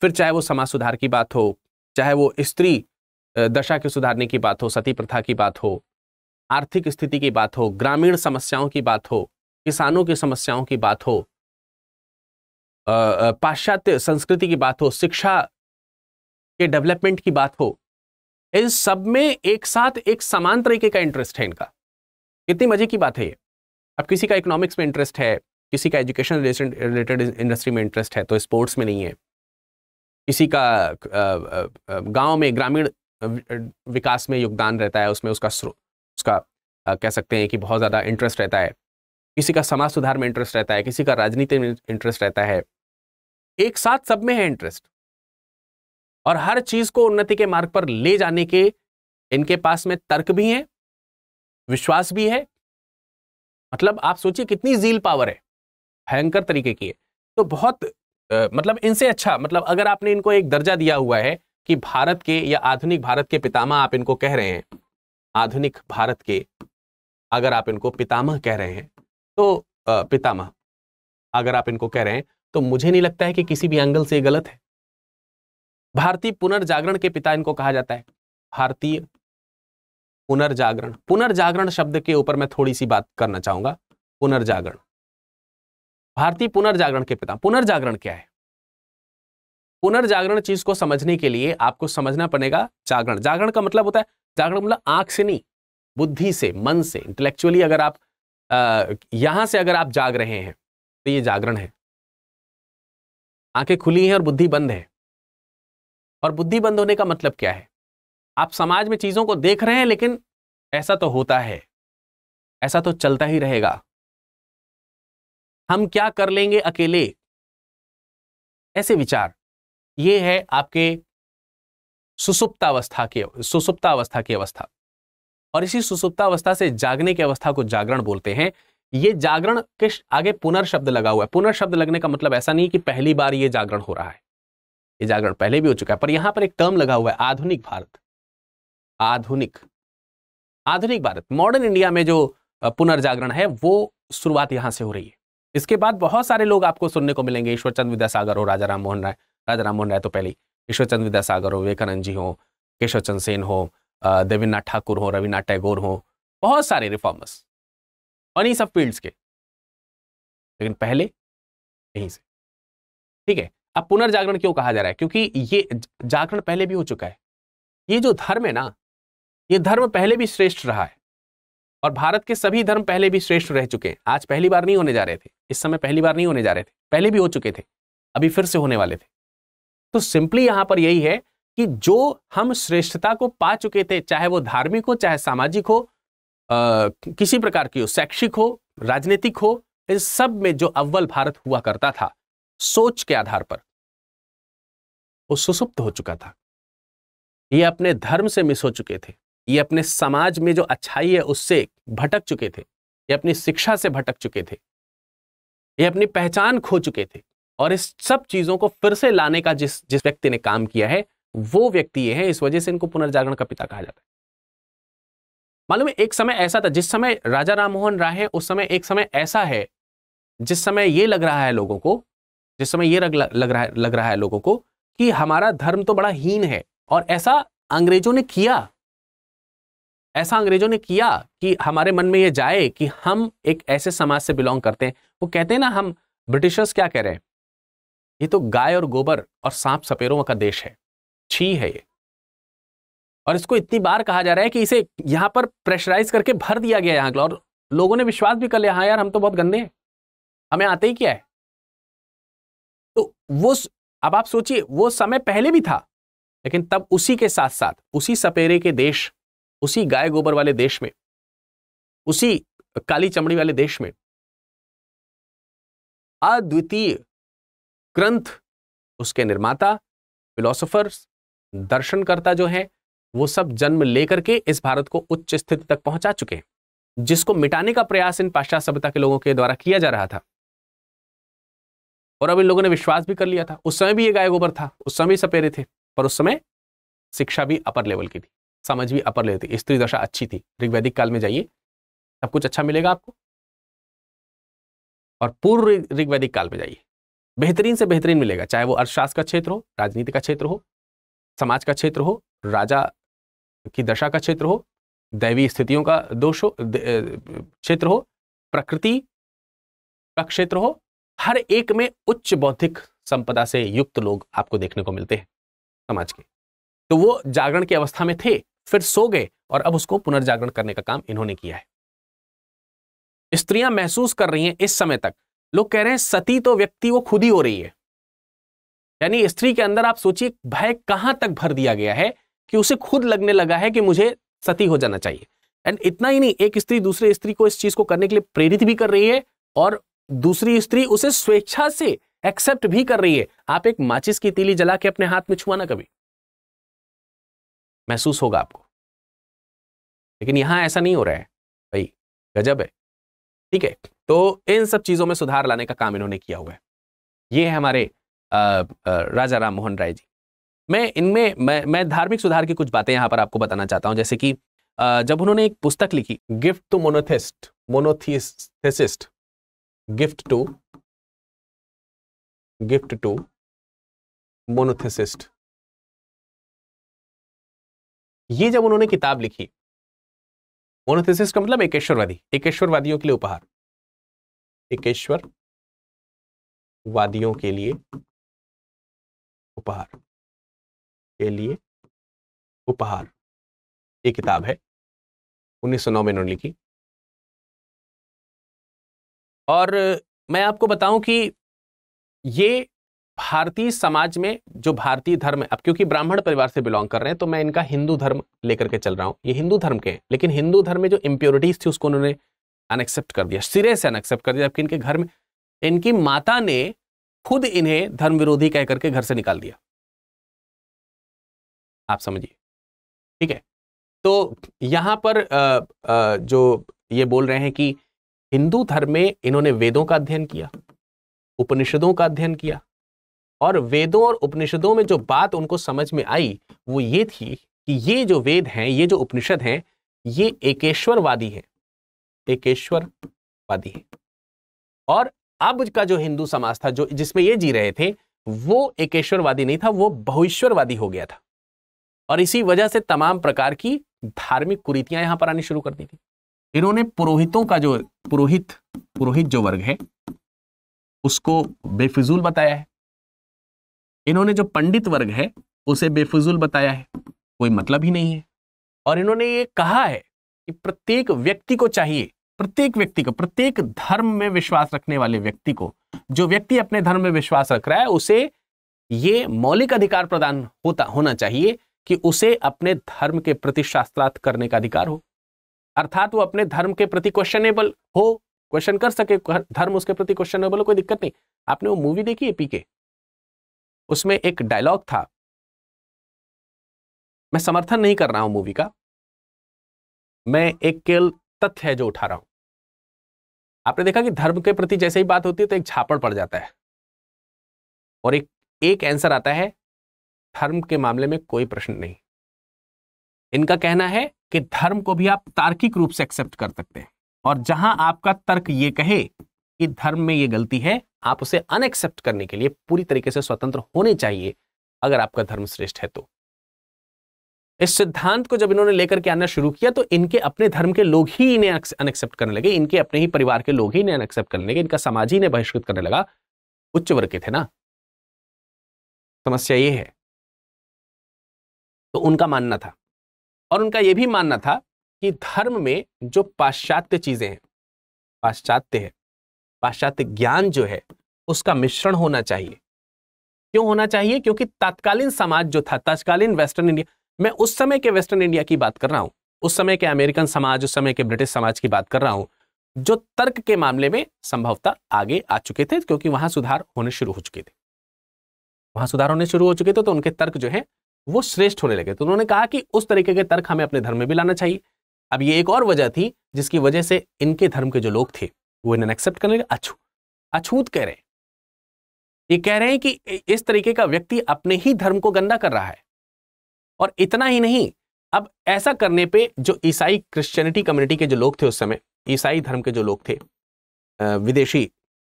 फिर चाहे वो समाज सुधार की बात हो चाहे वो स्त्री दशा के सुधारने की बात हो सती प्रथा की बात हो आर्थिक स्थिति की बात हो ग्रामीण समस्याओं की बात हो किसानों की समस्याओं की बात हो पाश्चात्य संस्कृति की बात हो शिक्षा के डेवलपमेंट की बात हो इन सब में एक साथ एक समान तरीके का इंटरेस्ट है इनका कितनी मजे की बात है ये अब किसी का इकोनॉमिक्स में इंटरेस्ट है किसी का एजुकेशन रिलेटेड इंडस्ट्री में इंटरेस्ट है तो स्पोर्ट्स में नहीं है किसी का गांव में ग्रामीण विकास में योगदान रहता है उसमें उसका उसका आ, कह सकते हैं कि बहुत ज़्यादा इंटरेस्ट रहता है किसी का समाज सुधार में इंटरेस्ट रहता है किसी का राजनीति में इंटरेस्ट रहता है एक साथ सब में है इंटरेस्ट और हर चीज को उन्नति के मार्ग पर ले जाने के इनके पास में तर्क भी है विश्वास भी है मतलब आप सोचिए कितनी जील पावर है भयंकर तरीके की है तो बहुत आ, मतलब इनसे अच्छा मतलब अगर आपने इनको एक दर्जा दिया हुआ है कि भारत के या आधुनिक भारत के पितामा आप इनको कह रहे हैं आधुनिक भारत के अगर आप इनको पितामह कह रहे हैं तो पितामह अगर आप इनको कह रहे हैं तो मुझे नहीं लगता है कि किसी भी एंगल से गलत है भारतीय पुनर्जागरण के पिता इनको कहा जाता है भारतीय पुनर्जागरण पुनर्जागरण शब्द के ऊपर मैं थोड़ी सी बात करना चाहूंगा पुनर्जागरण भारतीय पुनर्जागरण के पिता पुनर्जागरण क्या है पुनर्जागरण चीज को समझने के लिए आपको समझना पड़ेगा जागरण जागरण का मतलब होता है जागरण मतलब आंख से नहीं बुद्धि से मन से इंटेलेक्चुअली अगर आप यहां से अगर आप जाग रहे हैं तो ये जागरण है आंखें खुली हैं और बुद्धि बंद है और बुद्धि बंद होने का मतलब क्या है आप समाज में चीजों को देख रहे हैं लेकिन ऐसा तो होता है ऐसा तो चलता ही रहेगा हम क्या कर लेंगे अकेले ऐसे विचार ये है आपके सुसुप्तावस्था की सुसुप्तावस्था की अवस्था और इसी सुसुप्तावस्था से जागने की अवस्था को जागरण बोलते हैं ये जागरण के आगे पुनर्शब्द लगा हुआ है पुनर्शब्द लगने का मतलब ऐसा नहीं कि पहली बार ये जागरण हो रहा है ये जागरण पहले भी हो चुका है पर यहां पर एक टर्म लगा हुआ है आधुनिक भारत आधुनिक आधुनिक भारत मॉडर्न इंडिया में जो पुनर्जागरण है वो शुरुआत यहां से हो रही है इसके बाद बहुत सारे लोग आपको सुनने को मिलेंगे ईश्वरचंद विद्यासागर और राजा राम मोहन राय राजा मोहन राय तो पहले ईश्वरचंद विद्यासागर हो विवेकानंद जी हो केशव चंद सेन हो देवीनाथ ठाकुर हो रविनाथ टैगोर हो बहुत सारे रिफॉर्मर्स और सब फील्ड्स के लेकिन पहले यहीं से ठीक है अब पुनर्जागरण क्यों कहा जा रहा है क्योंकि ये जागरण पहले भी हो चुका है ये जो धर्म है ना ये धर्म पहले भी श्रेष्ठ रहा है और भारत के सभी धर्म पहले भी श्रेष्ठ रह चुके हैं आज पहली बार नहीं होने जा रहे थे इस समय पहली बार नहीं होने जा रहे थे पहले भी हो चुके थे अभी फिर से होने वाले थे तो सिंपली यहां पर यही है कि जो हम श्रेष्ठता को पा चुके थे चाहे वो धार्मिक हो चाहे सामाजिक हो आ, किसी प्रकार की हो शैक्षिक हो राजनीतिक हो इन सब में जो अव्वल भारत हुआ करता था सोच के आधार पर वो सुसुप्त हो चुका था ये अपने धर्म से मिस हो चुके थे ये अपने समाज में जो अच्छाई है उससे भटक चुके थे ये अपनी शिक्षा से भटक चुके थे ये अपनी पहचान खो चुके थे और इस सब चीजों को फिर से लाने का जिस जिस व्यक्ति ने काम किया है वो व्यक्ति ये है इस वजह से इनको पुनर्जागरण का पिता कहा जाता है मालूम है एक समय ऐसा था जिस समय राजा राम मोहन राय है उस समय एक समय ऐसा है जिस समय ये लग रहा है लोगों को जिस समय ये लग, लग रहा है लग रहा है लोगों को कि हमारा धर्म तो बड़ा हीन है और ऐसा अंग्रेजों ने किया ऐसा अंग्रेजों ने किया कि हमारे मन में ये जाए कि हम एक ऐसे समाज से बिलोंग करते हैं वो कहते हैं ना हम ब्रिटिशर्स क्या कह रहे हैं ये तो गाय और गोबर और सांप सपेरों का देश है छी है ये और इसको इतनी बार कहा जा रहा है कि इसे यहां पर प्रेशराइज करके भर दिया गया यहां और लोगों ने विश्वास भी कर लिया हाँ यार हम तो बहुत गंदे हैं हमें आते ही क्या है तो वो अब आप सोचिए वो समय पहले भी था लेकिन तब उसी के साथ साथ उसी सपेरे के देश उसी गाय गोबर वाले देश में उसी काली चमड़ी वाले देश में अद्वितीय ग्रंथ उसके निर्माता फिलोसोफर्स दर्शनकर्ता जो हैं वो सब जन्म लेकर के इस भारत को उच्च स्थिति तक पहुंचा चुके हैं जिसको मिटाने का प्रयास इन पाश्चात्य सभ्यता के लोगों के द्वारा किया जा रहा था और अब इन लोगों ने विश्वास भी कर लिया था उस समय भी ये गाय गोबर था उस समय सपेरे थे पर उस समय शिक्षा भी अपर लेवल की थी समझ भी अपर लेवल थी स्त्री दशा अच्छी थी ऋग्वैदिक काल में जाइए सब कुछ अच्छा मिलेगा आपको और पूर्व ऋग्वैदिक काल में जाइए बेहतरीन से बेहतरीन मिलेगा चाहे वो अर्थशास्त्र का क्षेत्र हो राजनीति का क्षेत्र हो समाज का क्षेत्र हो राजा की दशा का क्षेत्र हो दैवी स्थितियों का दोष हो क्षेत्र हो प्रकृति का क्षेत्र हो हर एक में उच्च बौद्धिक संपदा से युक्त लोग आपको देखने को मिलते हैं समाज के तो वो जागरण की अवस्था में थे फिर सो गए और अब उसको पुनर्जागरण करने का काम इन्होंने किया है स्त्रियां महसूस कर रही हैं इस समय तक लोग कह रहे हैं सती तो व्यक्ति वो खुद ही हो रही है यानी स्त्री के अंदर आप सोचिए भय कहां तक भर दिया गया है कि उसे खुद लगने लगा है कि मुझे सती हो जाना चाहिए एंड इतना ही नहीं एक स्त्री दूसरे स्त्री को इस चीज को करने के लिए प्रेरित भी कर रही है और दूसरी स्त्री उसे स्वेच्छा से एक्सेप्ट भी कर रही है आप एक माचिस की तीली जला के अपने हाथ में छुआ ना कभी महसूस होगा आपको लेकिन यहां ऐसा नहीं हो रहा है भाई गजब है ठीक है तो इन सब चीज़ों में सुधार लाने का काम इन्होंने किया हुआ है ये है हमारे आ, आ, राजा राम मोहन राय जी मैं इनमें मैं मैं धार्मिक सुधार की कुछ बातें यहाँ पर आपको बताना चाहता हूँ जैसे कि आ, जब उन्होंने एक पुस्तक लिखी gift to monotheist monotheists gift to gift to monotheist ये जब उन्होंने किताब लिखी मोनोथिस का मतलब एकेश्वरवादी एकेश्वरवादियों के लिए उपहार एकेश्वर वादियों के लिए उपहार के लिए उपहार ये किताब है उन्नीस में उन्होंने लिखी और मैं आपको बताऊं कि ये भारतीय समाज में जो भारतीय धर्म है अब क्योंकि ब्राह्मण परिवार से बिलोंग कर रहे हैं तो मैं इनका हिंदू धर्म लेकर के चल रहा हूं ये हिंदू धर्म के हैं लेकिन हिंदू धर्म में जो इम्प्योरिटीज थी उसको उन्होंने अनएक्सेप्ट कर दिया सिरे से अनएक्सेप्ट कर दिया जबकि इनके घर में इनकी माता ने खुद इन्हें धर्म विरोधी कह करके घर से निकाल दिया आप समझिए ठीक है तो यहां पर जो ये बोल रहे हैं कि हिंदू धर्म में इन्होंने वेदों का अध्ययन किया उपनिषदों का अध्ययन किया और वेदों और उपनिषदों में जो बात उनको समझ में आई वो ये थी कि ये जो वेद हैं ये जो उपनिषद हैं ये एकेश्वरवादी हैं एक वादी है और अब का जो हिंदू समाज था जो जिसमें ये जी रहे थे वो एकेश्वरवादी नहीं था वो बहुश्वरवादी हो गया था और इसी वजह से तमाम प्रकार की धार्मिक कुरीतियां यहां पर आनी शुरू कर दी थी इन्होंने पुरोहितों का जो पुरोहित पुरोहित जो वर्ग है उसको बेफिजूल बताया है इन्होंने जो पंडित वर्ग है उसे बेफिजूल बताया है कोई मतलब ही नहीं है और इन्होंने ये कहा है कि प्रत्येक व्यक्ति को चाहिए प्रत्येक व्यक्ति को प्रत्येक धर्म में विश्वास रखने वाले व्यक्ति को जो व्यक्ति अपने धर्म में विश्वास रख रहा है उसे ये मौलिक अधिकार प्रदान होता होना चाहिए कि उसे अपने धर्म के प्रति शास्त्रार्थ करने का अधिकार हो अर्थात वो अपने धर्म के प्रति क्वेश्चनेबल हो क्वेश्चन कर सके धर्म उसके प्रति क्वेश्चनेबल हो कोई दिक्कत नहीं आपने वो मूवी देखी है पीके उसमें एक डायलॉग था मैं समर्थन नहीं कर रहा हूं मूवी का मैं एक केवल तथ्य है जो उठा रहा हूं आपने देखा कि धर्म के प्रति जैसे ही बात होती है तो एक छापड़ पड़ जाता है और एक एक आंसर आता है धर्म के मामले में कोई प्रश्न नहीं इनका कहना है कि धर्म को भी आप तार्किक रूप से एक्सेप्ट कर सकते हैं और जहां आपका तर्क ये कहे कि धर्म में ये गलती है आप उसे अनएक्सेप्ट करने के लिए पूरी तरीके से स्वतंत्र होने चाहिए अगर आपका धर्म श्रेष्ठ है तो इस सिद्धांत को जब इन्होंने लेकर के आना शुरू किया तो इनके अपने धर्म के लोग ही इन्हें अनएक्सेप्ट करने लगे इनके अपने ही परिवार के लोग ही इन्हें अनएक्सेप्ट करने लगे इनका समाज ही इन्हें बहिष्कृत करने लगा उच्च वर्ग के थे ना समस्या ये है तो उनका मानना था और उनका यह भी मानना था कि धर्म में जो पाश्चात्य चीजें हैं पाश्चात्य है पाश्चात्य ज्ञान जो है उसका मिश्रण होना चाहिए क्यों होना चाहिए क्योंकि तत्कालीन समाज जो था तत्कालीन वेस्टर्न इंडिया मैं उस समय के वेस्टर्न इंडिया की बात कर रहा हूं उस समय के अमेरिकन समाज उस समय के ब्रिटिश समाज की बात कर रहा हूं जो तर्क के मामले में संभवतः आगे आ चुके थे क्योंकि वहां सुधार होने शुरू हो चुके थे वहां सुधार होने शुरू हो चुके थे तो उनके तर्क जो है वो श्रेष्ठ होने लगे तो उन्होंने कहा कि उस तरीके के तर्क हमें अपने धर्म में भी लाना चाहिए अब ये एक और वजह थी जिसकी वजह से इनके धर्म के जो लोग थे वो इन्हें एक्सेप्ट करने लगे अछू अछूत कह रहे हैं ये कह रहे हैं कि इस तरीके का व्यक्ति अपने ही धर्म को गंदा कर रहा है और इतना ही नहीं अब ऐसा करने पे जो ईसाई क्रिश्चियनिटी कम्युनिटी के जो लोग थे उस समय ईसाई धर्म के जो लोग थे विदेशी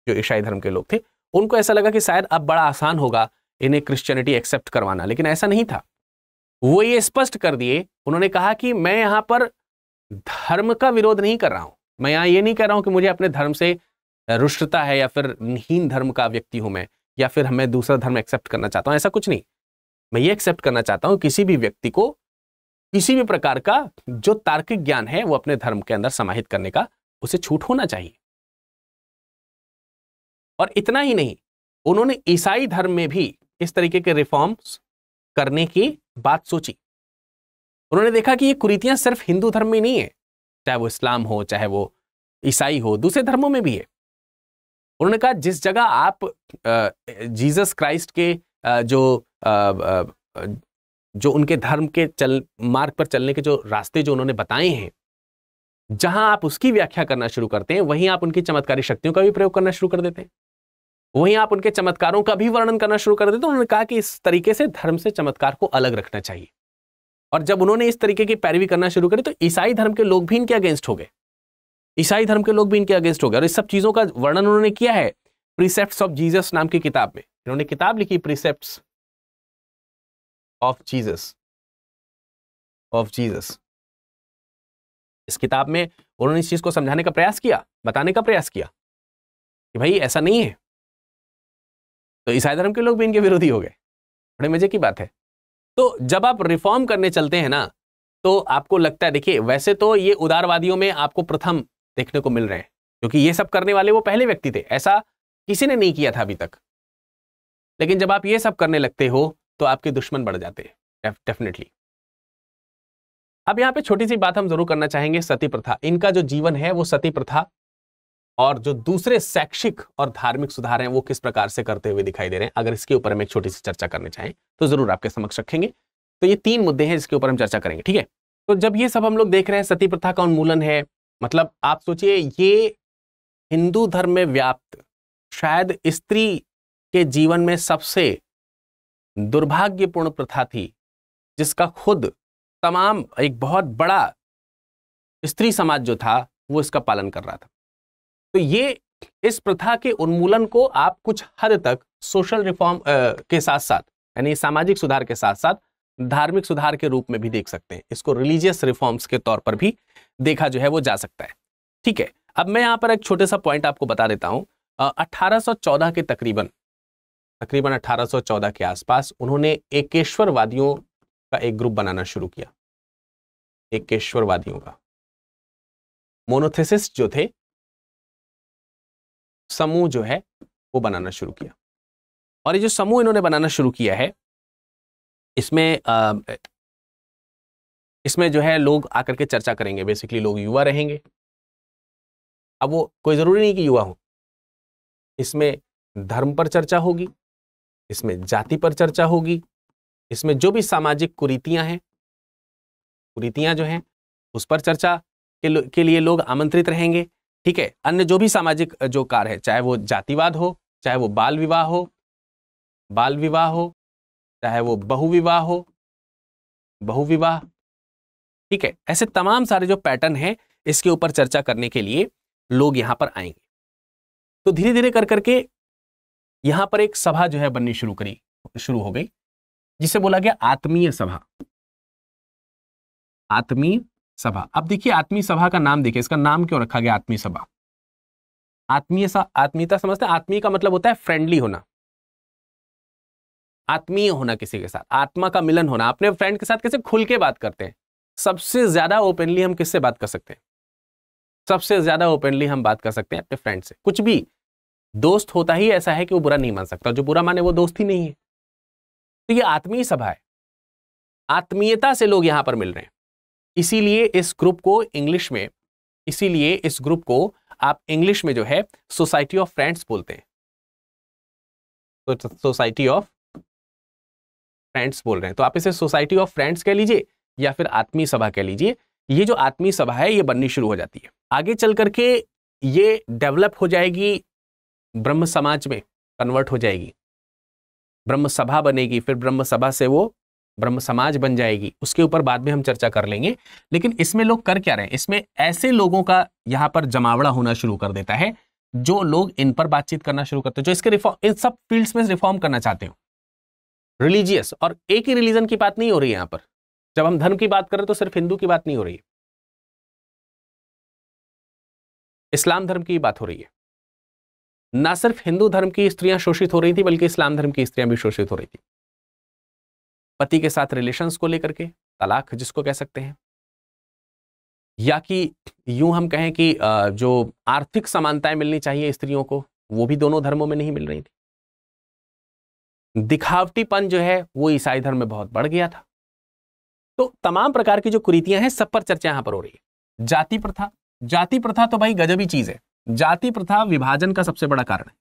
जो ईसाई धर्म के लोग थे उनको ऐसा लगा कि शायद अब बड़ा आसान होगा इन्हें क्रिश्चियनिटी एक्सेप्ट करवाना लेकिन ऐसा नहीं था वो ये स्पष्ट कर दिए उन्होंने कहा कि मैं यहाँ पर धर्म का विरोध नहीं कर रहा हूँ मैं यहाँ ये नहीं कह रहा हूँ कि मुझे अपने धर्म से रुष्टता है या फिर हीन धर्म का व्यक्ति हूँ मैं या फिर मैं दूसरा धर्म एक्सेप्ट करना चाहता हूँ ऐसा कुछ नहीं मैं ये एक्सेप्ट करना चाहता हूँ किसी भी व्यक्ति को किसी भी प्रकार का जो तार्किक ज्ञान है वो अपने धर्म के अंदर समाहित करने का उसे छूट होना चाहिए और इतना ही नहीं उन्होंने ईसाई धर्म में भी इस तरीके के रिफॉर्म्स करने की बात सोची उन्होंने देखा कि ये कुरीतियां सिर्फ हिंदू धर्म में नहीं है चाहे वो इस्लाम हो चाहे वो ईसाई हो दूसरे धर्मों में भी है उन्होंने कहा जिस जगह आप जीसस क्राइस्ट के जो जो उनके धर्म के चल मार्ग पर चलने के जो रास्ते जो उन्होंने बताए हैं जहां आप उसकी व्याख्या करना शुरू करते हैं वहीं आप उनकी चमत्कारी शक्तियों का भी प्रयोग करना शुरू कर देते हैं वहीं आप उनके चमत्कारों का भी वर्णन करना शुरू कर देते हैं उन्होंने कहा कि इस तरीके से धर्म से चमत्कार को अलग रखना चाहिए और जब उन्होंने इस तरीके की पैरवी करना शुरू करी तो ईसाई धर्म के लोग भी इनके अगेंस्ट हो गए ईसाई धर्म के लोग भी इनके अगेंस्ट हो गए और इस सब चीज़ों का वर्णन उन्होंने किया है प्रिसेप्ट ऑफ जीजस नाम की किताब में इन्होंने किताब लिखी precept of Jesus of Jesus इस किताब में उन्होंने इस चीज को समझाने का प्रयास किया बताने का प्रयास किया कि भाई ऐसा नहीं है तो ईसाई धर्म के लोग भी इनके विरोधी हो गए बड़े मजे की बात है तो जब आप रिफॉर्म करने चलते हैं ना तो आपको लगता है देखिए वैसे तो ये उदारवादियों में आपको प्रथम देखने को मिल रहे हैं क्योंकि ये सब करने वाले वो पहले व्यक्ति थे ऐसा किसी ने नहीं किया था अभी तक लेकिन जब आप ये सब करने लगते हो तो आपके दुश्मन बढ़ जाते हैं डेफिनेटली अब यहाँ पे छोटी सी बात हम जरूर करना चाहेंगे सती प्रथा इनका जो जीवन है वो सती प्रथा और जो दूसरे शैक्षिक और धार्मिक सुधार हैं वो किस प्रकार से करते हुए दिखाई दे रहे हैं अगर इसके ऊपर हम एक छोटी सी चर्चा करनी चाहें तो जरूर आपके समक्ष रखेंगे तो ये तीन मुद्दे हैं जिसके ऊपर हम चर्चा करेंगे ठीक है तो जब ये सब हम लोग देख रहे हैं सती प्रथा का उन्मूलन है मतलब आप सोचिए ये हिंदू धर्म में व्याप्त शायद स्त्री के जीवन में सबसे दुर्भाग्यपूर्ण प्रथा थी जिसका खुद तमाम एक बहुत बड़ा स्त्री समाज जो था वो इसका पालन कर रहा था तो ये इस प्रथा के उन्मूलन को आप कुछ हद तक सोशल रिफॉर्म के साथ साथ यानी सामाजिक सुधार के साथ साथ धार्मिक सुधार के रूप में भी देख सकते हैं इसको रिलीजियस रिफॉर्म्स के तौर पर भी देखा जो है वो जा सकता है ठीक है अब मैं यहाँ पर एक छोटे सा पॉइंट आपको बता देता हूँ अट्ठारह के तकरीबन तकरीबन 1814 के आसपास उन्होंने एकेश्वरवादियों का एक ग्रुप बनाना शुरू किया एकेश्वरवादियों का मोनोथेसिस जो थे समूह जो है वो बनाना शुरू किया और ये जो समूह इन्होंने बनाना शुरू किया है इसमें आ, इसमें जो है लोग आकर के चर्चा करेंगे बेसिकली लोग युवा रहेंगे अब वो कोई ज़रूरी नहीं कि युवा हो इसमें धर्म पर चर्चा होगी इसमें जाति पर चर्चा होगी इसमें जो भी सामाजिक कुरीतियां हैं कुरीतियां जो हैं उस पर चर्चा के, लो, के लिए लोग आमंत्रित रहेंगे ठीक है अन्य जो भी सामाजिक जो कार्य है चाहे वो जातिवाद हो चाहे वो बाल विवाह हो बाल विवाह हो चाहे वो बहुविवाह हो बहुविवाह ठीक है ऐसे तमाम सारे जो पैटर्न हैं इसके ऊपर चर्चा करने के लिए लोग यहाँ पर आएंगे तो धीरे धीरे कर करके यहाँ पर एक सभा जो है बननी शुरू करी शुरू हो गई जिसे बोला गया आत्मीय सभा आत्मीय सभा अब देखिए आत्मीय सभा का नाम देखिए इसका नाम क्यों रखा गया आत्मीय सभा आत्मीय आत्मीयता समझते हैं आत्मीय का मतलब होता है फ्रेंडली होना आत्मीय होना किसी के साथ आत्मा का मिलन होना अपने फ्रेंड के साथ कैसे खुल के बात करते हैं सबसे ज्यादा ओपनली हम किससे बात कर सकते हैं सबसे ज्यादा ओपनली हम बात कर सकते हैं अपने फ्रेंड से कुछ भी दोस्त होता ही ऐसा है कि वो बुरा नहीं मान सकता जो बुरा माने वो दोस्त ही नहीं है तो ये आत्मीय सभा है आत्मीयता से लोग यहां पर मिल रहे हैं इसीलिए इस ग्रुप को इंग्लिश में इसीलिए इस ग्रुप को आप इंग्लिश में जो है सोसाइटी ऑफ फ्रेंड्स बोलते हैं तो तो सोसाइटी ऑफ फ्रेंड्स बोल रहे हैं तो आप इसे सोसाइटी ऑफ फ्रेंड्स कह लीजिए या फिर आत्मीय सभा कह लीजिए ये जो आत्मीय सभा है ये बननी शुरू हो जाती है आगे चल करके ये डेवलप हो जाएगी ब्रह्म समाज में कन्वर्ट हो जाएगी ब्रह्म सभा बनेगी फिर ब्रह्म सभा से वो ब्रह्म समाज बन जाएगी उसके ऊपर बाद में हम चर्चा कर लेंगे लेकिन इसमें लोग कर क्या रहे हैं इसमें ऐसे लोगों का यहाँ पर जमावड़ा होना शुरू कर देता है जो लोग इन पर बातचीत करना शुरू करते हैं जो इसके रिफॉर्म इन सब फील्ड्स में रिफॉर्म करना चाहते हो रिलीजियस और एक ही रिलीजन की बात नहीं हो रही है यहाँ पर जब हम धर्म की बात करें तो सिर्फ हिंदू की बात नहीं हो रही है इस्लाम धर्म की बात हो रही है ना सिर्फ हिंदू धर्म की स्त्रियां शोषित हो रही थी बल्कि इस्लाम धर्म की स्त्रियां भी शोषित हो रही थी पति के साथ रिलेशंस को लेकर के तलाक जिसको कह सकते हैं या कि यूं हम कहें कि जो आर्थिक समानताएं मिलनी चाहिए स्त्रियों को वो भी दोनों धर्मों में नहीं मिल रही थी दिखावटीपन जो है वो ईसाई धर्म में बहुत बढ़ गया था तो तमाम प्रकार की जो कुरीतियां हैं सब पर चर्चा यहां पर हो रही है जाति प्रथा जाति प्रथा तो भाई गजबी चीज है जाति प्रथा विभाजन का सबसे बड़ा कारण है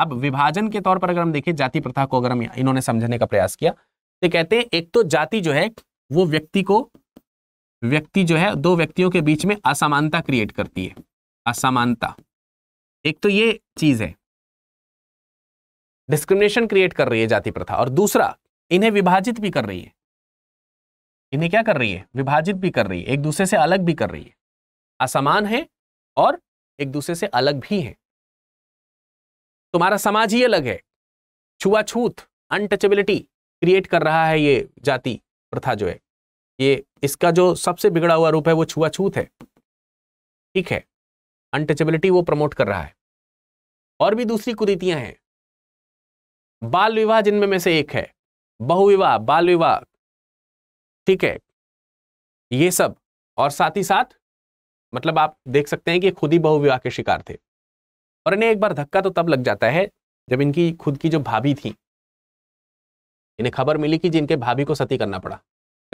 अब विभाजन के तौर पर अगर हम देखें जाति प्रथा को अगर हम इन्होंने समझने का प्रयास किया तो कहते हैं एक तो जाति जो है वो व्यक्ति को व्यक्ति जो है दो व्यक्तियों के बीच में असमानता क्रिएट करती है असमानता एक तो ये चीज है डिस्क्रिमिनेशन क्रिएट कर रही है जाति प्रथा और दूसरा इन्हें विभाजित भी कर रही है इन्हें क्या कर रही है विभाजित भी कर रही है एक दूसरे से अलग भी कर रही है असमान है और एक दूसरे से अलग भी हैं तुम्हारा समाज ही अलग है छुआछूत अनटचेबिलिटी क्रिएट कर रहा है ये जाति प्रथा जो है ये इसका जो सबसे बिगड़ा हुआ रूप है वो छुआछूत है ठीक है अनटचेबिलिटी वो प्रमोट कर रहा है और भी दूसरी कुरीतियां हैं बाल विवाह जिनमें में से एक है बहुविवाह बाल विवाह ठीक है ये सब और साथ ही साथ मतलब आप देख सकते हैं कि खुद ही बहुविवाह के शिकार थे और इन्हें एक बार धक्का तो तब लग जाता है जब इनकी खुद की जो भाभी थी इन्हें खबर मिली कि जिनके भाभी को सती करना पड़ा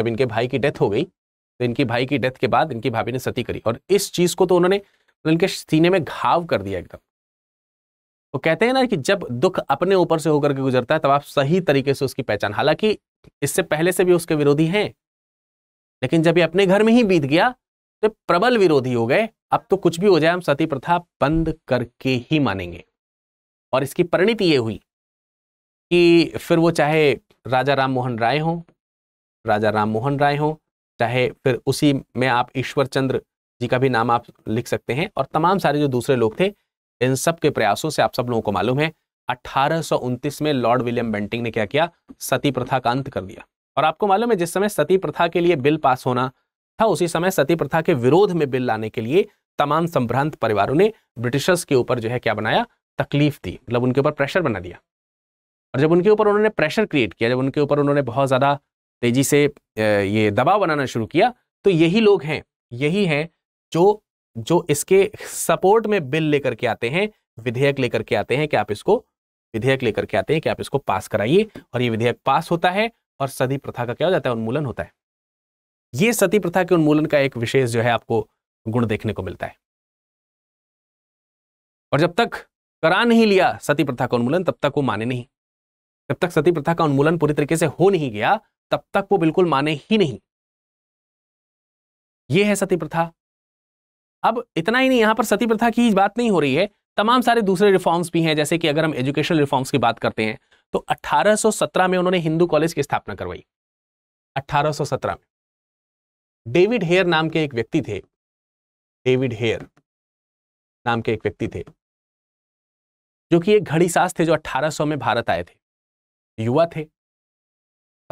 जब इनके भाई की डेथ हो गई तो इनकी भाई की डेथ के बाद इनकी भाभी ने सती करी और इस चीज को तो उन्होंने मतलब इनके सीने में घाव कर दिया एकदम तो कहते हैं ना कि जब दुख अपने ऊपर से होकर के गुजरता है तब आप सही तरीके से उसकी पहचान हालांकि इससे पहले से भी उसके विरोधी हैं लेकिन जब ये अपने घर में ही बीत गया तो प्रबल विरोधी हो गए अब तो कुछ भी हो जाए हम सती प्रथा बंद करके ही मानेंगे और इसकी परिणति ये हुई कि फिर वो चाहे राजा राम मोहन राय हो राजा राम मोहन राय हो चाहे फिर उसी में आप ईश्वर चंद्र जी का भी नाम आप लिख सकते हैं और तमाम सारे जो दूसरे लोग थे इन सब के प्रयासों से आप सब लोगों को मालूम है अठारह में लॉर्ड विलियम बेंटिंग ने क्या किया सती प्रथा का अंत कर दिया और आपको मालूम है जिस समय सती प्रथा के लिए बिल पास होना था उसी समय सती प्रथा के विरोध में बिल लाने के लिए तमाम संभ्रांत परिवारों ने ब्रिटिशर्स के ऊपर जो है क्या बनाया तकलीफ दी मतलब उनके ऊपर प्रेशर बना दिया और जब उनके ऊपर उन्होंने प्रेशर क्रिएट किया जब उनके ऊपर उन्होंने बहुत ज़्यादा तेजी से ये दबाव बनाना शुरू किया तो यही लोग हैं यही हैं जो जो इसके सपोर्ट में बिल लेकर के आते हैं विधेयक लेकर के आते हैं कि आप इसको विधेयक लेकर के आते हैं कि आप इसको पास कराइए और ये विधेयक पास होता है और सदी प्रथा का क्या हो जाता है उन्मूलन होता है ये सती प्रथा के उन्मूलन का एक विशेष जो है आपको गुण देखने को मिलता है और जब तक करा नहीं लिया सती प्रथा का उन्मूलन तब तक वो माने नहीं जब तक सती प्रथा का उन्मूलन पूरी तरीके से हो नहीं गया तब तक वो बिल्कुल माने ही नहीं ये है सती प्रथा अब इतना ही नहीं यहां पर सती प्रथा की बात नहीं हो रही है तमाम सारे दूसरे रिफॉर्म्स भी हैं जैसे कि अगर हम एजुकेशनल रिफॉर्म्स की बात करते हैं तो 1817 में उन्होंने हिंदू कॉलेज की स्थापना करवाई 1817 में डेविड हेयर नाम के एक व्यक्ति थे डेविड हेयर नाम के एक व्यक्ति थे जो कि एक घड़ी सास थे जो 1800 में भारत आए थे युवा थे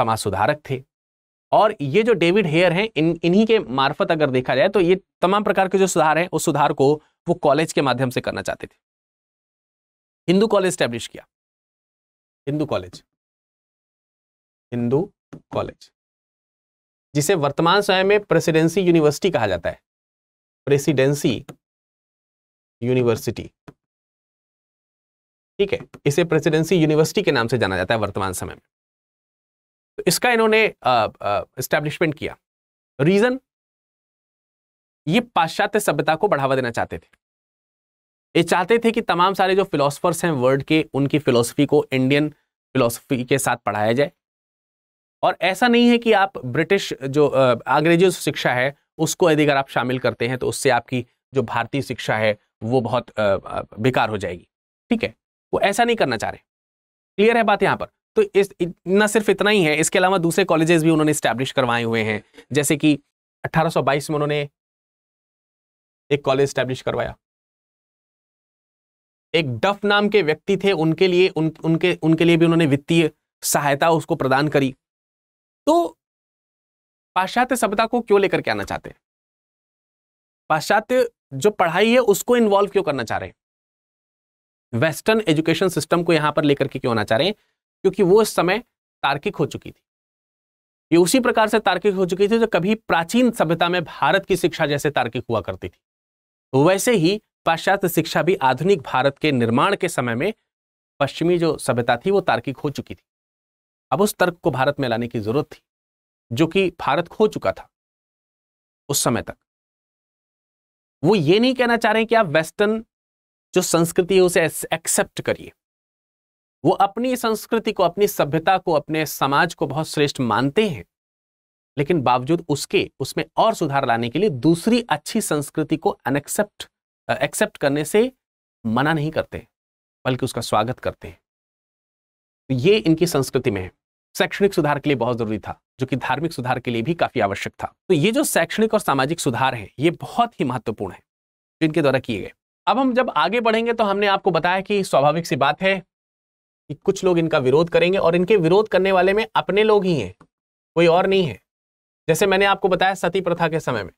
समाज सुधारक थे और ये जो डेविड हेयर हैं इन इन्हीं के मार्फत अगर देखा जाए तो ये तमाम प्रकार के जो सुधार हैं उस सुधार को वो कॉलेज के माध्यम से करना चाहते थे हिंदू कॉलेज स्टैब्लिश किया हिंदू कॉलेज हिंदू कॉलेज जिसे वर्तमान समय में प्रेसिडेंसी यूनिवर्सिटी कहा जाता है प्रेसिडेंसी यूनिवर्सिटी ठीक है इसे प्रेसिडेंसी यूनिवर्सिटी के नाम से जाना जाता है वर्तमान समय में तो इसका इन्होंने इस्टेब्लिशमेंट किया रीजन ये पाश्चात्य सभ्यता को बढ़ावा देना चाहते थे ये चाहते थे कि तमाम सारे जो फिलोसफर्स हैं वर्ल्ड के उनकी फिलोसफी को इंडियन फिलोसफी के साथ पढ़ाया जाए और ऐसा नहीं है कि आप ब्रिटिश जो अंग्रेजी शिक्षा है उसको यदि अगर आप शामिल करते हैं तो उससे आपकी जो भारतीय शिक्षा है वो बहुत बेकार हो जाएगी ठीक है वो ऐसा नहीं करना चाह रहे क्लियर है बात यहाँ पर तो इस न सिर्फ इतना ही है इसके अलावा दूसरे कॉलेजेस भी उन्होंने स्टैब्लिश करवाए हुए हैं जैसे कि 1822 में उन्होंने एक कॉलेज स्टैब्लिश करवाया एक डफ नाम के व्यक्ति थे उनके लिए उन, उनके उनके लिए भी उन्होंने वित्तीय सहायता उसको प्रदान करी तो पाश्चात्य सभ्यता को क्यों लेकर के आना चाहते हैं पाश्चात्य जो पढ़ाई है उसको इन्वॉल्व क्यों करना चाह रहे हैं वेस्टर्न एजुकेशन सिस्टम को यहां पर लेकर के क्यों आना चाह रहे हैं क्योंकि वो इस समय तार्किक हो चुकी थी ये उसी प्रकार से तार्किक हो चुकी थी जो कभी प्राचीन सभ्यता में भारत की शिक्षा जैसे तार्किक हुआ करती थी तो वैसे ही पाश्चात्य शिक्षा भी आधुनिक भारत के निर्माण के समय में पश्चिमी जो सभ्यता थी वो तार्किक हो चुकी थी अब उस तर्क को भारत में लाने की जरूरत थी जो कि भारत खो चुका था उस समय तक वो ये नहीं कहना चाह रहे कि आप वेस्टर्न जो संस्कृति है उसे एक्सेप्ट करिए वो अपनी संस्कृति को अपनी सभ्यता को अपने समाज को बहुत श्रेष्ठ मानते हैं लेकिन बावजूद उसके उसमें और सुधार लाने के लिए दूसरी अच्छी संस्कृति को अनएक्सेप्ट एक्सेप्ट करने से मना नहीं करते बल्कि उसका स्वागत करते हैं तो ये इनकी संस्कृति में है शैक्षणिक सुधार के लिए बहुत जरूरी था जो कि धार्मिक सुधार के लिए भी काफी आवश्यक था तो ये जो शैक्षणिक और सामाजिक सुधार है ये बहुत ही महत्वपूर्ण है इनके द्वारा किए गए अब हम जब आगे बढ़ेंगे तो हमने आपको बताया कि स्वाभाविक सी बात है कि कुछ लोग इनका विरोध करेंगे और इनके विरोध करने वाले में अपने लोग ही हैं कोई और नहीं है जैसे मैंने आपको बताया सती प्रथा के समय में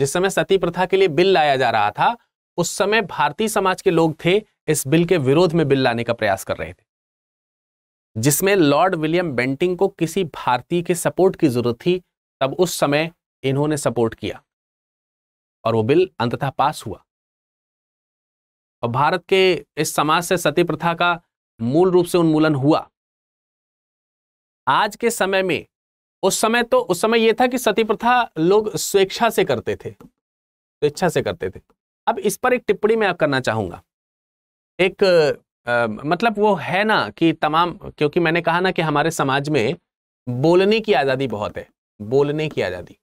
जिस समय सती प्रथा के लिए बिल लाया जा रहा था उस समय भारतीय समाज के लोग थे इस बिल के विरोध में बिल लाने का प्रयास कर रहे थे जिसमें लॉर्ड विलियम बेंटिंग को किसी भारतीय के सपोर्ट की जरूरत थी तब उस समय इन्होंने सपोर्ट किया और वो बिल अंततः पास हुआ और भारत के इस समाज से सती प्रथा का मूल रूप से उन्मूलन हुआ आज के समय में उस समय तो उस समय यह था कि सती प्रथा लोग स्वेच्छा से करते थे स्वेच्छा से करते थे अब इस पर एक टिप्पणी मैं आप करना चाहूंगा एक आ, मतलब वो है ना कि तमाम क्योंकि मैंने कहा ना कि हमारे समाज में बोलने की आज़ादी बहुत है बोलने की आज़ादी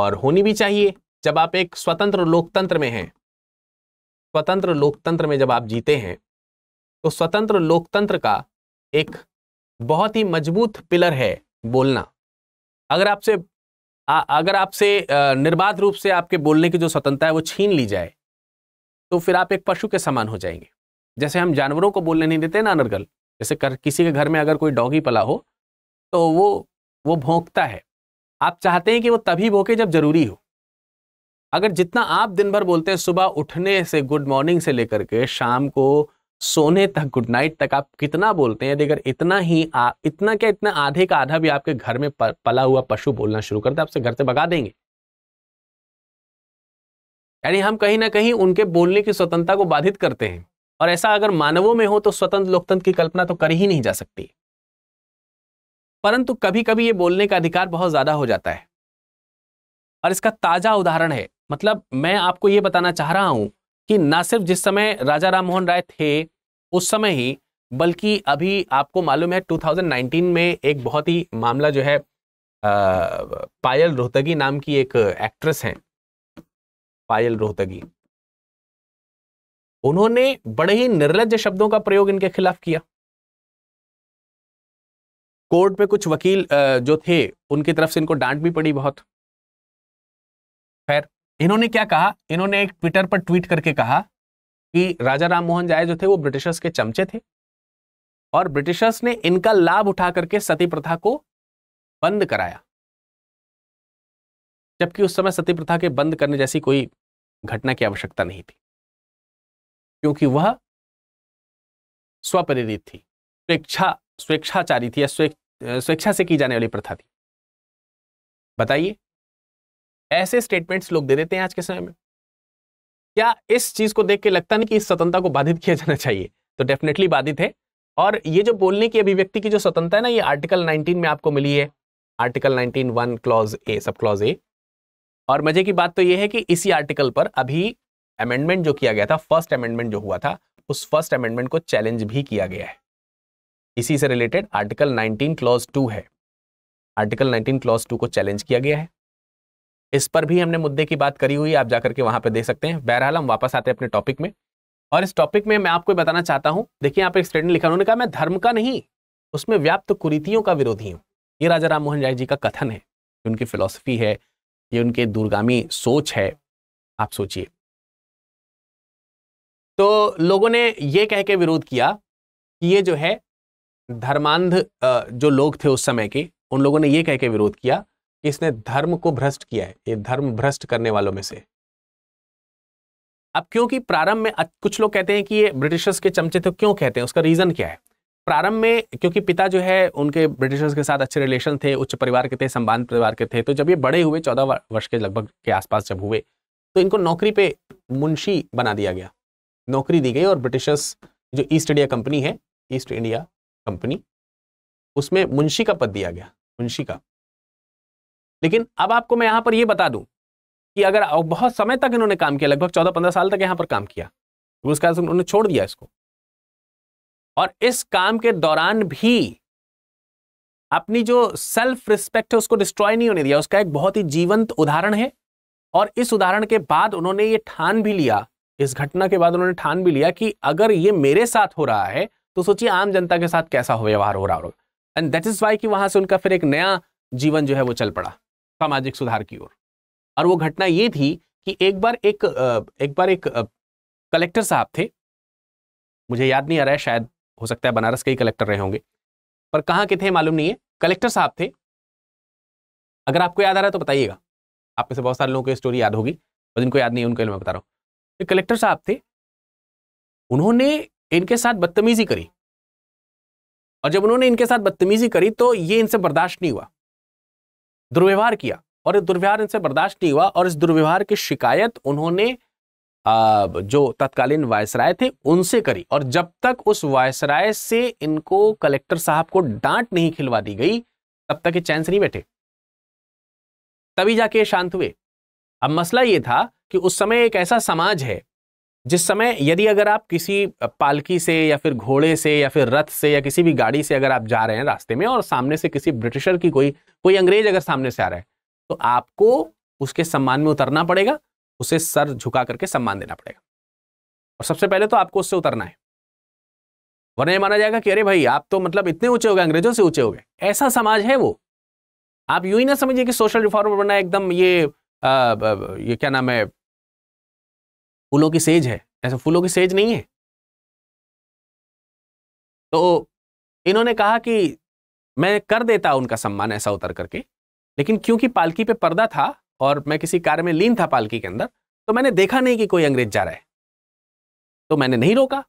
और होनी भी चाहिए जब आप एक स्वतंत्र लोकतंत्र में हैं स्वतंत्र लोकतंत्र में जब आप जीते हैं तो स्वतंत्र लोकतंत्र का एक बहुत ही मजबूत पिलर है बोलना अगर आपसे अगर आपसे निर्बाध रूप से आपके बोलने की जो स्वतंत्रता है वो छीन ली जाए तो फिर आप एक पशु के समान हो जाएंगे जैसे हम जानवरों को बोलने नहीं देते ना अनर्गल जैसे कर किसी के घर में अगर कोई डॉगी पला हो तो वो वो भोंकता है आप चाहते हैं कि वो तभी भोंके जब जरूरी हो अगर जितना आप दिन भर बोलते हैं सुबह उठने से गुड मॉर्निंग से लेकर के शाम को सोने तक गुड नाइट तक आप कितना बोलते हैं यदि अगर इतना ही आ, इतना क्या इतना आधे का आधा भी आपके घर में पला हुआ पशु बोलना शुरू करते आपसे घर से भगा देंगे यानी हम कहीं ना कहीं उनके बोलने की स्वतंत्रता को बाधित करते हैं और ऐसा अगर मानवों में हो तो स्वतंत्र लोकतंत्र की कल्पना तो कर ही नहीं जा सकती परंतु कभी कभी ये बोलने का अधिकार बहुत ज्यादा हो जाता है और इसका ताजा उदाहरण है मतलब मैं आपको ये बताना चाह रहा हूं कि ना सिर्फ जिस समय राजा राम मोहन राय थे उस समय ही बल्कि अभी आपको मालूम है 2019 में एक बहुत ही मामला जो है आ, पायल रोहतगी नाम की एक एक्ट्रेस हैं पायल रोहतगी उन्होंने बड़े ही निर्लज शब्दों का प्रयोग इनके खिलाफ किया कोर्ट में कुछ वकील जो थे उनकी तरफ से इनको डांट भी पड़ी बहुत खैर इन्होंने क्या कहा इन्होंने एक ट्विटर पर ट्वीट करके कहा कि राजा राम मोहन जाय जो थे वो ब्रिटिशर्स के चमचे थे और ब्रिटिशर्स ने इनका लाभ उठा करके सती प्रथा को बंद कराया जबकि उस समय सती प्रथा के बंद करने जैसी कोई घटना की आवश्यकता नहीं थी क्योंकि वह स्वप्रेरित थी स्वेच्छा स्वेच्छाचारी थी या स्वेच्छा से की जाने वाली प्रथा थी बताइए ऐसे स्टेटमेंट्स लोग दे देते हैं आज के समय में क्या इस चीज को देख के लगता नहीं कि इस स्वतंत्रता को बाधित किया जाना चाहिए तो डेफिनेटली बाधित है और ये जो बोलने की अभिव्यक्ति की जो स्वतंत्रता है ना ये आर्टिकल 19 में आपको मिली है article 19 one clause A sub clause A और मजे की बात तो ये है कि इसी आर्टिकल पर अभी अमेंडमेंट जो किया गया था फर्स्ट अमेंडमेंट जो हुआ था उस फर्स्ट अमेंडमेंट को चैलेंज भी किया गया है इसी से रिलेटेड आर्टिकल 19 क्लॉज 2 है आर्टिकल 19 क्लॉज 2 को चैलेंज किया गया है इस पर भी हमने मुद्दे की बात करी हुई आप जाकर के वहां पर देख सकते हैं बहरहाल हम वापस आते हैं अपने टॉपिक में और इस टॉपिक में मैं आपको बताना चाहता हूं देखिए यहाँ पे एक स्टेटमेंट लिखा उन्होंने कहा मैं धर्म का नहीं उसमें व्याप्त कुरीतियों का विरोधी हूँ ये राजा राम मोहन राय जी का कथन है उनकी फिलॉसफी है ये उनके दूरगामी सोच है आप सोचिए तो लोगों ने ये कह के विरोध किया कि ये जो है धर्मांध जो लोग थे उस समय के उन लोगों ने ये कह के विरोध किया कि इसने धर्म को भ्रष्ट किया है ये धर्म भ्रष्ट करने वालों में से अब क्योंकि प्रारंभ में कुछ लोग कहते हैं कि ये ब्रिटिशर्स के चमचे थे क्यों कहते हैं उसका रीजन क्या है प्रारंभ में क्योंकि पिता जो है उनके ब्रिटिशर्स के साथ अच्छे रिलेशन थे उच्च परिवार के थे सम्मान परिवार के थे तो जब ये बड़े हुए चौदह वर्ष के लगभग के आसपास जब हुए तो इनको नौकरी पे मुंशी बना दिया गया नौकरी दी गई और ब्रिटिशर्स जो ईस्ट इंडिया कंपनी है ईस्ट इंडिया कंपनी उसमें मुंशी का पद दिया गया मुंशी का लेकिन अब आपको मैं यहाँ पर यह बता दूं कि अगर बहुत समय तक इन्होंने काम किया लगभग चौदह पंद्रह साल तक यहाँ पर काम किया तो उसके बाद उन्होंने छोड़ दिया इसको और इस काम के दौरान भी अपनी जो सेल्फ रिस्पेक्ट है उसको डिस्ट्रॉय नहीं होने दिया उसका एक बहुत ही जीवंत उदाहरण है और इस उदाहरण के बाद उन्होंने ये ठान भी लिया इस घटना के बाद उन्होंने ठान भी लिया कि अगर ये मेरे साथ हो रहा है तो सोचिए आम जनता के साथ कैसा व्यवहार हो रहा होगा एंड दैट इज वाई कि वहां से उनका फिर एक नया जीवन जो है वो चल पड़ा सामाजिक सुधार की ओर और वो घटना ये थी कि एक बार एक एक बार एक कलेक्टर साहब थे मुझे याद नहीं आ रहा है शायद हो सकता है बनारस के ही कलेक्टर रहे होंगे पर कहाँ के थे मालूम नहीं है कलेक्टर साहब थे अगर आपको याद आ रहा है तो बताइएगा आपसे से बहुत सारे लोगों को स्टोरी याद होगी और जिनको याद नहीं है लिए मैं बता रहा हूँ जो कलेक्टर साहब थे उन्होंने इनके साथ बदतमीजी करी और जब उन्होंने इनके साथ बदतमीजी करी तो ये इनसे बर्दाश्त नहीं हुआ दुर्व्यवहार किया और ये दुर्व्यवहार इनसे बर्दाश्त नहीं हुआ और इस दुर्व्यवहार की शिकायत उन्होंने जो तत्कालीन वायसराय थे उनसे करी और जब तक उस वायसराय से इनको कलेक्टर साहब को डांट नहीं खिलवा दी गई तब तक ये चैन से नहीं बैठे तभी जाके शांत हुए अब मसला ये था कि उस समय एक ऐसा समाज है जिस समय यदि अगर आप किसी पालकी से या फिर घोड़े से या फिर रथ से या किसी भी गाड़ी से अगर आप जा रहे हैं रास्ते में और सामने से किसी ब्रिटिशर की कोई कोई अंग्रेज अगर सामने से आ रहा है तो आपको उसके सम्मान में उतरना पड़ेगा उसे सर झुका करके सम्मान देना पड़ेगा और सबसे पहले तो आपको उससे उतरना है वरना यह माना जाएगा कि अरे भाई आप तो मतलब इतने ऊंचे हो गए अंग्रेजों से ऊंचे हो गए ऐसा समाज है वो आप यूं ही ना समझिए कि सोशल रिफॉर्म बनना एकदम ये ये क्या नाम है फूलों की सेज है ऐसा फूलों की सेज नहीं है तो इन्होंने कहा कि मैं कर देता उनका सम्मान ऐसा उतर करके लेकिन क्योंकि पालकी पे पर्दा था और मैं किसी कार्य में लीन था पालकी के अंदर तो मैंने देखा नहीं कि कोई अंग्रेज जा रहा है तो मैंने नहीं रोका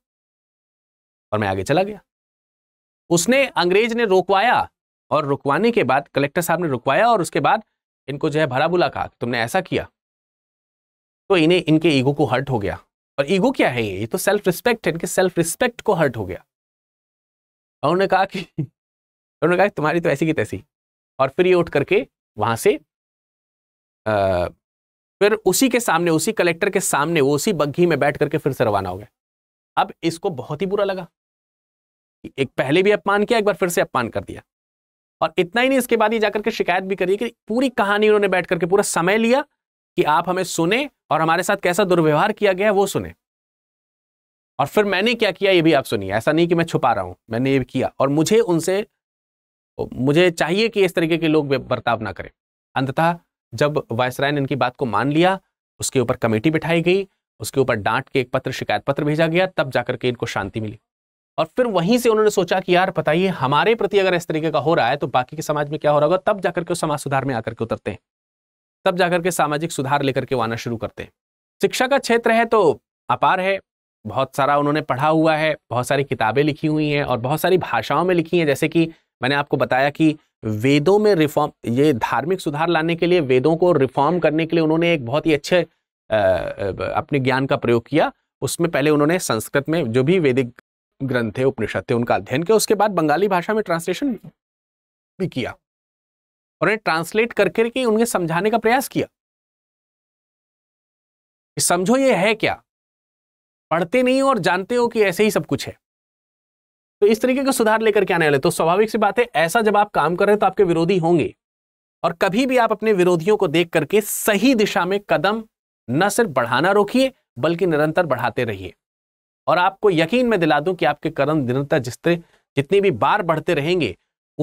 और मैं आगे चला गया उसने अंग्रेज ने रोकवाया और रुकवाने के बाद कलेक्टर साहब ने रुकवाया और उसके बाद इनको जो है भरा बुला कहा तुमने ऐसा किया तो इन्हें इनके ईगो को हर्ट हो गया और ईगो क्या है ये ये तो सेल्फ रिस्पेक्ट है इनके सेल्फ रिस्पेक्ट को हर्ट हो गया और उन्होंने कहा कि उन्होंने कहा तुम्हारी तो ऐसी की तैसी और फिर ये उठ करके वहां से आ, फिर उसी के सामने उसी कलेक्टर के सामने वो उसी बग्घी में बैठ करके फिर से रवाना हो गया अब इसको बहुत ही बुरा लगा एक पहले भी अपमान किया एक बार फिर से अपमान कर दिया और इतना ही नहीं इसके बाद ये जाकर के शिकायत भी करिए कि पूरी कहानी उन्होंने बैठ करके पूरा समय लिया कि आप हमें सुने और हमारे साथ कैसा दुर्व्यवहार किया गया वो सुने और फिर मैंने क्या किया ये भी आप सुनिए ऐसा नहीं कि मैं छुपा रहा हूं मैंने ये किया और मुझे उनसे मुझे चाहिए कि इस तरीके के लोग बर्ताव ना करें अंततः जब वायसराय ने इनकी बात को मान लिया उसके ऊपर कमेटी बिठाई गई उसके ऊपर डांट के एक पत्र शिकायत पत्र भेजा गया तब जाकर के इनको शांति मिली और फिर वहीं से उन्होंने सोचा कि यार बताइए हमारे प्रति अगर इस तरीके का हो रहा है तो बाकी के समाज में क्या हो रहा होगा तब जाकर के उस समाज सुधार में आकर के उतरते हैं तब जाकर के सामाजिक सुधार लेकर के आना शुरू करते हैं शिक्षा का क्षेत्र है तो अपार है बहुत सारा उन्होंने पढ़ा हुआ है बहुत सारी किताबें लिखी हुई हैं और बहुत सारी भाषाओं में लिखी हैं जैसे कि मैंने आपको बताया कि वेदों में रिफॉर्म ये धार्मिक सुधार लाने के लिए वेदों को रिफॉर्म करने के लिए उन्होंने एक बहुत ही अच्छे अपने ज्ञान का प्रयोग किया उसमें पहले उन्होंने संस्कृत में जो भी वैदिक ग्रंथ थे उपनिषद थे उनका अध्ययन किया उसके बाद बंगाली भाषा में ट्रांसलेशन भी किया और उन्हें ट्रांसलेट करके के उन्हें समझाने का प्रयास किया कि समझो ये है क्या पढ़ते नहीं हो और जानते हो कि ऐसे ही सब कुछ है तो इस तरीके का सुधार लेकर के आने वाले तो स्वाभाविक सी बात है ऐसा जब आप काम कर रहे हैं तो आपके विरोधी होंगे और कभी भी आप अपने विरोधियों को देख करके सही दिशा में कदम न सिर्फ बढ़ाना रोकिए बल्कि निरंतर बढ़ाते रहिए और आपको यकीन में दिला दूं कि आपके कर्म निरंतर जिस तरह जितनी भी बार बढ़ते रहेंगे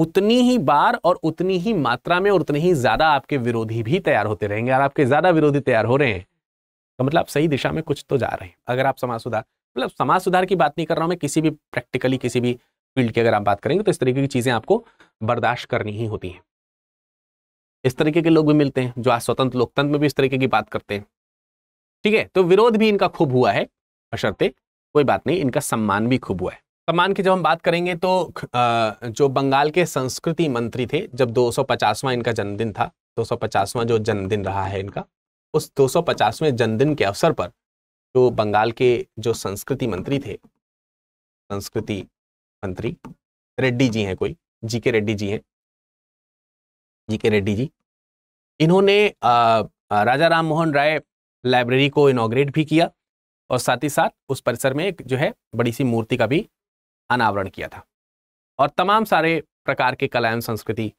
उतनी ही बार और उतनी ही मात्रा में और उतनी ही ज्यादा आपके विरोधी भी तैयार होते रहेंगे और आपके ज्यादा विरोधी तैयार हो रहे हैं तो मतलब आप सही दिशा में कुछ तो जा रहे हैं अगर आप समाज सुधार मतलब समाज सुधार की बात नहीं कर रहा हूं मैं किसी भी प्रैक्टिकली किसी भी फील्ड की अगर आप बात करेंगे तो इस तरीके की चीजें आपको बर्दाश्त करनी ही होती हैं इस तरीके के लोग भी मिलते हैं जो आज स्वतंत्र लोकतंत्र में भी इस तरीके की बात करते हैं ठीक है तो विरोध भी इनका खूब हुआ है अशरते कोई बात नहीं इनका सम्मान भी खूब हुआ है सम्मान की जब हम बात करेंगे तो जो बंगाल के संस्कृति मंत्री थे जब 250वां इनका जन्मदिन था 250वां जो जन्मदिन रहा है इनका उस 250वें जन्मदिन के अवसर पर जो बंगाल के जो संस्कृति मंत्री थे संस्कृति मंत्री रेड्डी जी हैं कोई जी के रेड्डी जी हैं जी के रेड्डी जी इन्होंने आ, राजा राम मोहन राय लाइब्रेरी को इनाग्रेट भी किया और साथ ही साथ उस परिसर में एक जो है बड़ी सी मूर्ति का भी अनावरण किया था और तमाम सारे प्रकार के कला एवं संस्कृति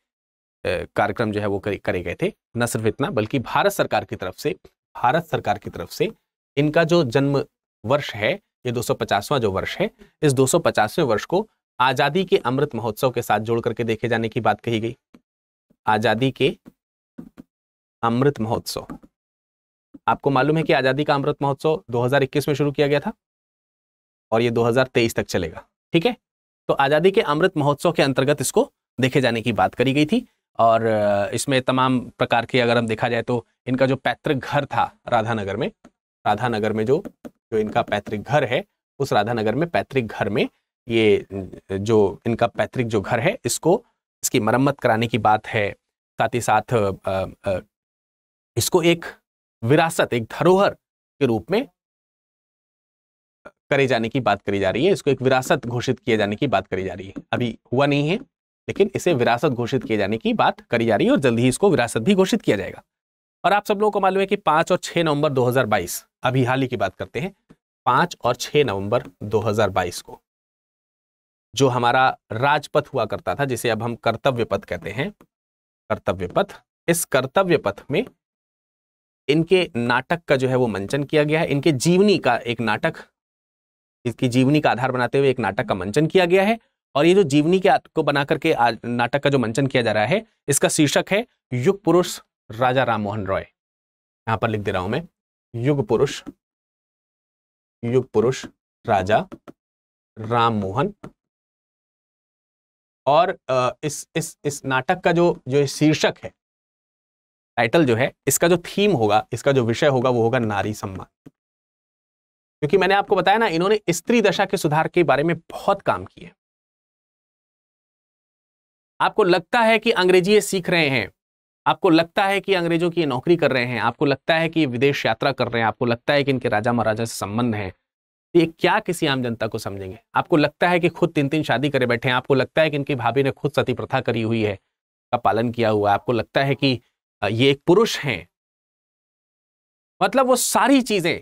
कार्यक्रम जो है वो करे गए थे न सिर्फ इतना बल्कि भारत सरकार की तरफ से भारत सरकार की तरफ से इनका जो जन्म वर्ष है ये 250वां जो वर्ष है इस 250वें वर्ष को आज़ादी के अमृत महोत्सव के साथ जोड़ करके देखे जाने की बात कही गई आज़ादी के अमृत महोत्सव आपको मालूम है कि आज़ादी का अमृत महोत्सव 2021 में शुरू किया गया था और ये 2023 तक चलेगा ठीक है तो आज़ादी के अमृत महोत्सव के अंतर्गत इसको देखे जाने की बात करी गई थी और इसमें तमाम प्रकार की अगर हम देखा जाए तो इनका जो पैतृक घर था राधानगर में राधानगर में जो जो इनका पैतृक घर है उस राधानगर में पैतृक घर में ये जो इनका पैतृक जो घर है इसको इसकी मरम्मत कराने की बात है साथ ही साथ इसको एक विरासत एक धरोहर के रूप में करे जाने की बात करी जा रही है इसको एक विरासत घोषित किए जाने की बात करी जा रही है अभी हुआ नहीं है लेकिन इसे विरासत घोषित किए जाने की बात करी जा रही है और जल्द ही इसको विरासत भी घोषित किया जाएगा और आप सब लोगों को मालूम है कि पांच और छह नवंबर 2022 अभी हाल ही की बात करते हैं पांच और छह नवंबर 2022 को जो हमारा राजपथ हुआ करता था जिसे अब हम कर्तव्य पथ कहते हैं कर्तव्य पथ इस कर्तव्य पथ में इनके नाटक का जो है वो मंचन किया गया है इनके जीवनी का एक नाटक इसकी जीवनी का आधार बनाते हुए एक नाटक का मंचन किया गया है और ये जो जीवनी के को बना करके नाटक का जो मंचन किया जा रहा है इसका शीर्षक है युग पुरुष राजा राम मोहन रॉय यहां पर लिख दे रहा हूं मैं युग पुरुष युग पुरुष राजा राम मोहन और इस इस इस नाटक का जो जो शीर्षक है टाइटल जो है इसका जो थीम होगा इसका जो विषय होगा वो होगा नारी सम्मान क्योंकि मैंने आपको बताया ना इन्होंने स्त्री दशा के सुधार के बारे में बहुत काम किए आपको लगता है कि अंग्रेजी ये सीख रहे हैं आपको लगता है कि अंग्रेजों की नौकरी कर रहे हैं आपको लगता है कि विदेश यात्रा कर रहे हैं आपको लगता है कि इनके राजा महाराजा से संबंध है तो ये क्या किसी आम जनता को समझेंगे आपको लगता है कि खुद तीन तीन शादी करे बैठे हैं आपको लगता है कि इनकी भाभी ने खुद सती प्रथा करी हुई है का पालन किया हुआ है आपको लगता है कि ये एक पुरुष हैं मतलब वो सारी चीजें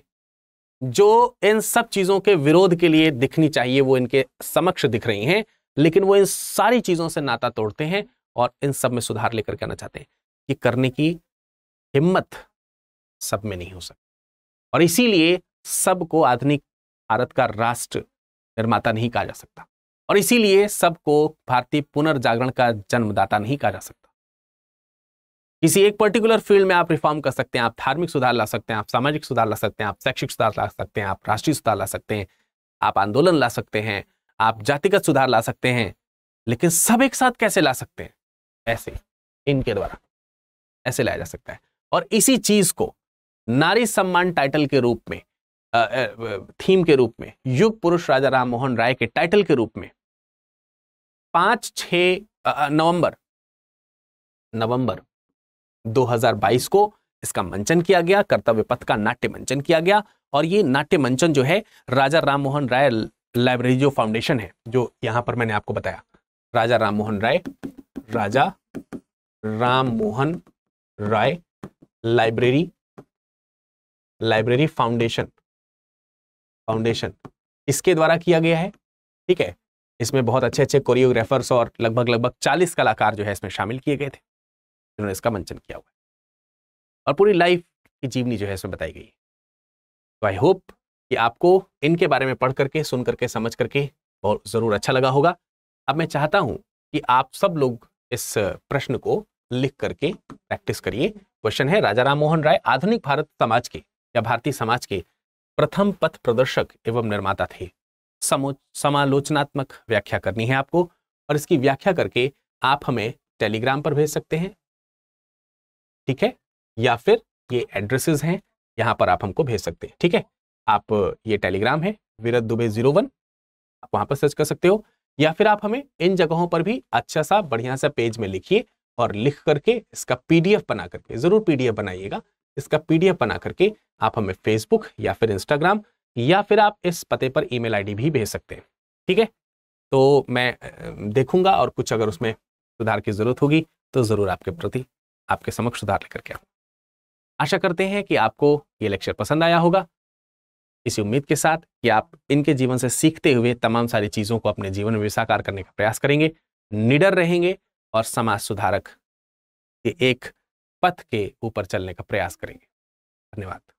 जो इन सब चीजों के विरोध के लिए दिखनी चाहिए वो इनके समक्ष दिख रही हैं लेकिन वो इन सारी चीजों से नाता तोड़ते हैं और इन सब में सुधार लेकर के आना चाहते हैं ये करने की हिम्मत सब में नहीं हो सकती और इसीलिए सबको आधुनिक भारत का राष्ट्र निर्माता नहीं कहा जा सकता और इसीलिए सबको भारतीय पुनर्जागरण का जन्मदाता नहीं कहा जा सकता किसी एक पर्टिकुलर फील्ड में आप रिफॉर्म कर सकते हैं आप धार्मिक सुधार ला सकते हैं आप सामाजिक सुधार ला सकते हैं आप शैक्षिक सुधार ला सकते हैं आप राष्ट्रीय सुधार ला सकते हैं आप आंदोलन ला सकते हैं आप जातिगत सुधार ला सकते हैं लेकिन सब एक साथ कैसे ला सकते हैं ऐसे इनके द्वारा ऐसे लाया जा सकता है और इसी चीज को नारी सम्मान टाइटल के रूप में थीम के रूप में युग पुरुष राजा राम मोहन राय के टाइटल के रूप में पांच छ नवंबर नवंबर 2022 को इसका मंचन किया गया कर्तव्य पथ का नाट्य मंचन किया गया और ये नाट्य मंचन जो है राजा राममोहन राय लाइब्रेरी जो फाउंडेशन है जो यहां पर मैंने आपको बताया Raja Ram Mohan Roy Raja Ram Mohan Roy library library foundation foundation इसके द्वारा किया गया है ठीक है इसमें बहुत अच्छे अच्छे कोरियोग्राफर्स और लगभग लगभग 40 कलाकार जो है इसमें शामिल किए गए थे जिन्होंने इसका मंचन किया हुआ है और पूरी लाइफ की जीवनी जो है इसमें बताई गई है तो आई होप कि आपको इनके बारे में पढ़ करके सुन करके समझ करके बहुत ज़रूर अच्छा लगा होगा अब मैं चाहता हूँ कि आप सब लोग इस प्रश्न को लिख करके प्रैक्टिस करिए क्वेश्चन है राजा राम मोहन राय आधुनिक भारत समाज के या भारतीय समाज के प्रथम पथ प्रदर्शक एवं निर्माता थे समालोचनात्मक व्याख्या करनी है आपको और इसकी व्याख्या करके आप हमें टेलीग्राम पर भेज सकते हैं ठीक है या फिर ये एड्रेसेस हैं यहाँ पर आप हमको भेज सकते हैं ठीक है आप ये टेलीग्राम है वीरत दुबे जीरो वन आप वहाँ पर सर्च कर सकते हो या फिर आप हमें इन जगहों पर भी अच्छा सा बढ़िया सा पेज में लिखिए और लिख करके इसका पीडीएफ बना करके ज़रूर पीडीएफ बनाइएगा इसका पीडीएफ बना करके आप हमें फेसबुक या फिर इंस्टाग्राम या फिर आप इस पते पर ई मेल भी भेज सकते हैं ठीक है तो मैं देखूंगा और कुछ अगर उसमें सुधार की ज़रूरत होगी तो ज़रूर आपके प्रति आपके समक्ष सुधार लेकर के आऊँ आशा करते हैं कि आपको ये लेक्चर पसंद आया होगा इसी उम्मीद के साथ कि आप इनके जीवन से सीखते हुए तमाम सारी चीज़ों को अपने जीवन में साकार करने का प्रयास करेंगे निडर रहेंगे और समाज सुधारक के एक पथ के ऊपर चलने का प्रयास करेंगे धन्यवाद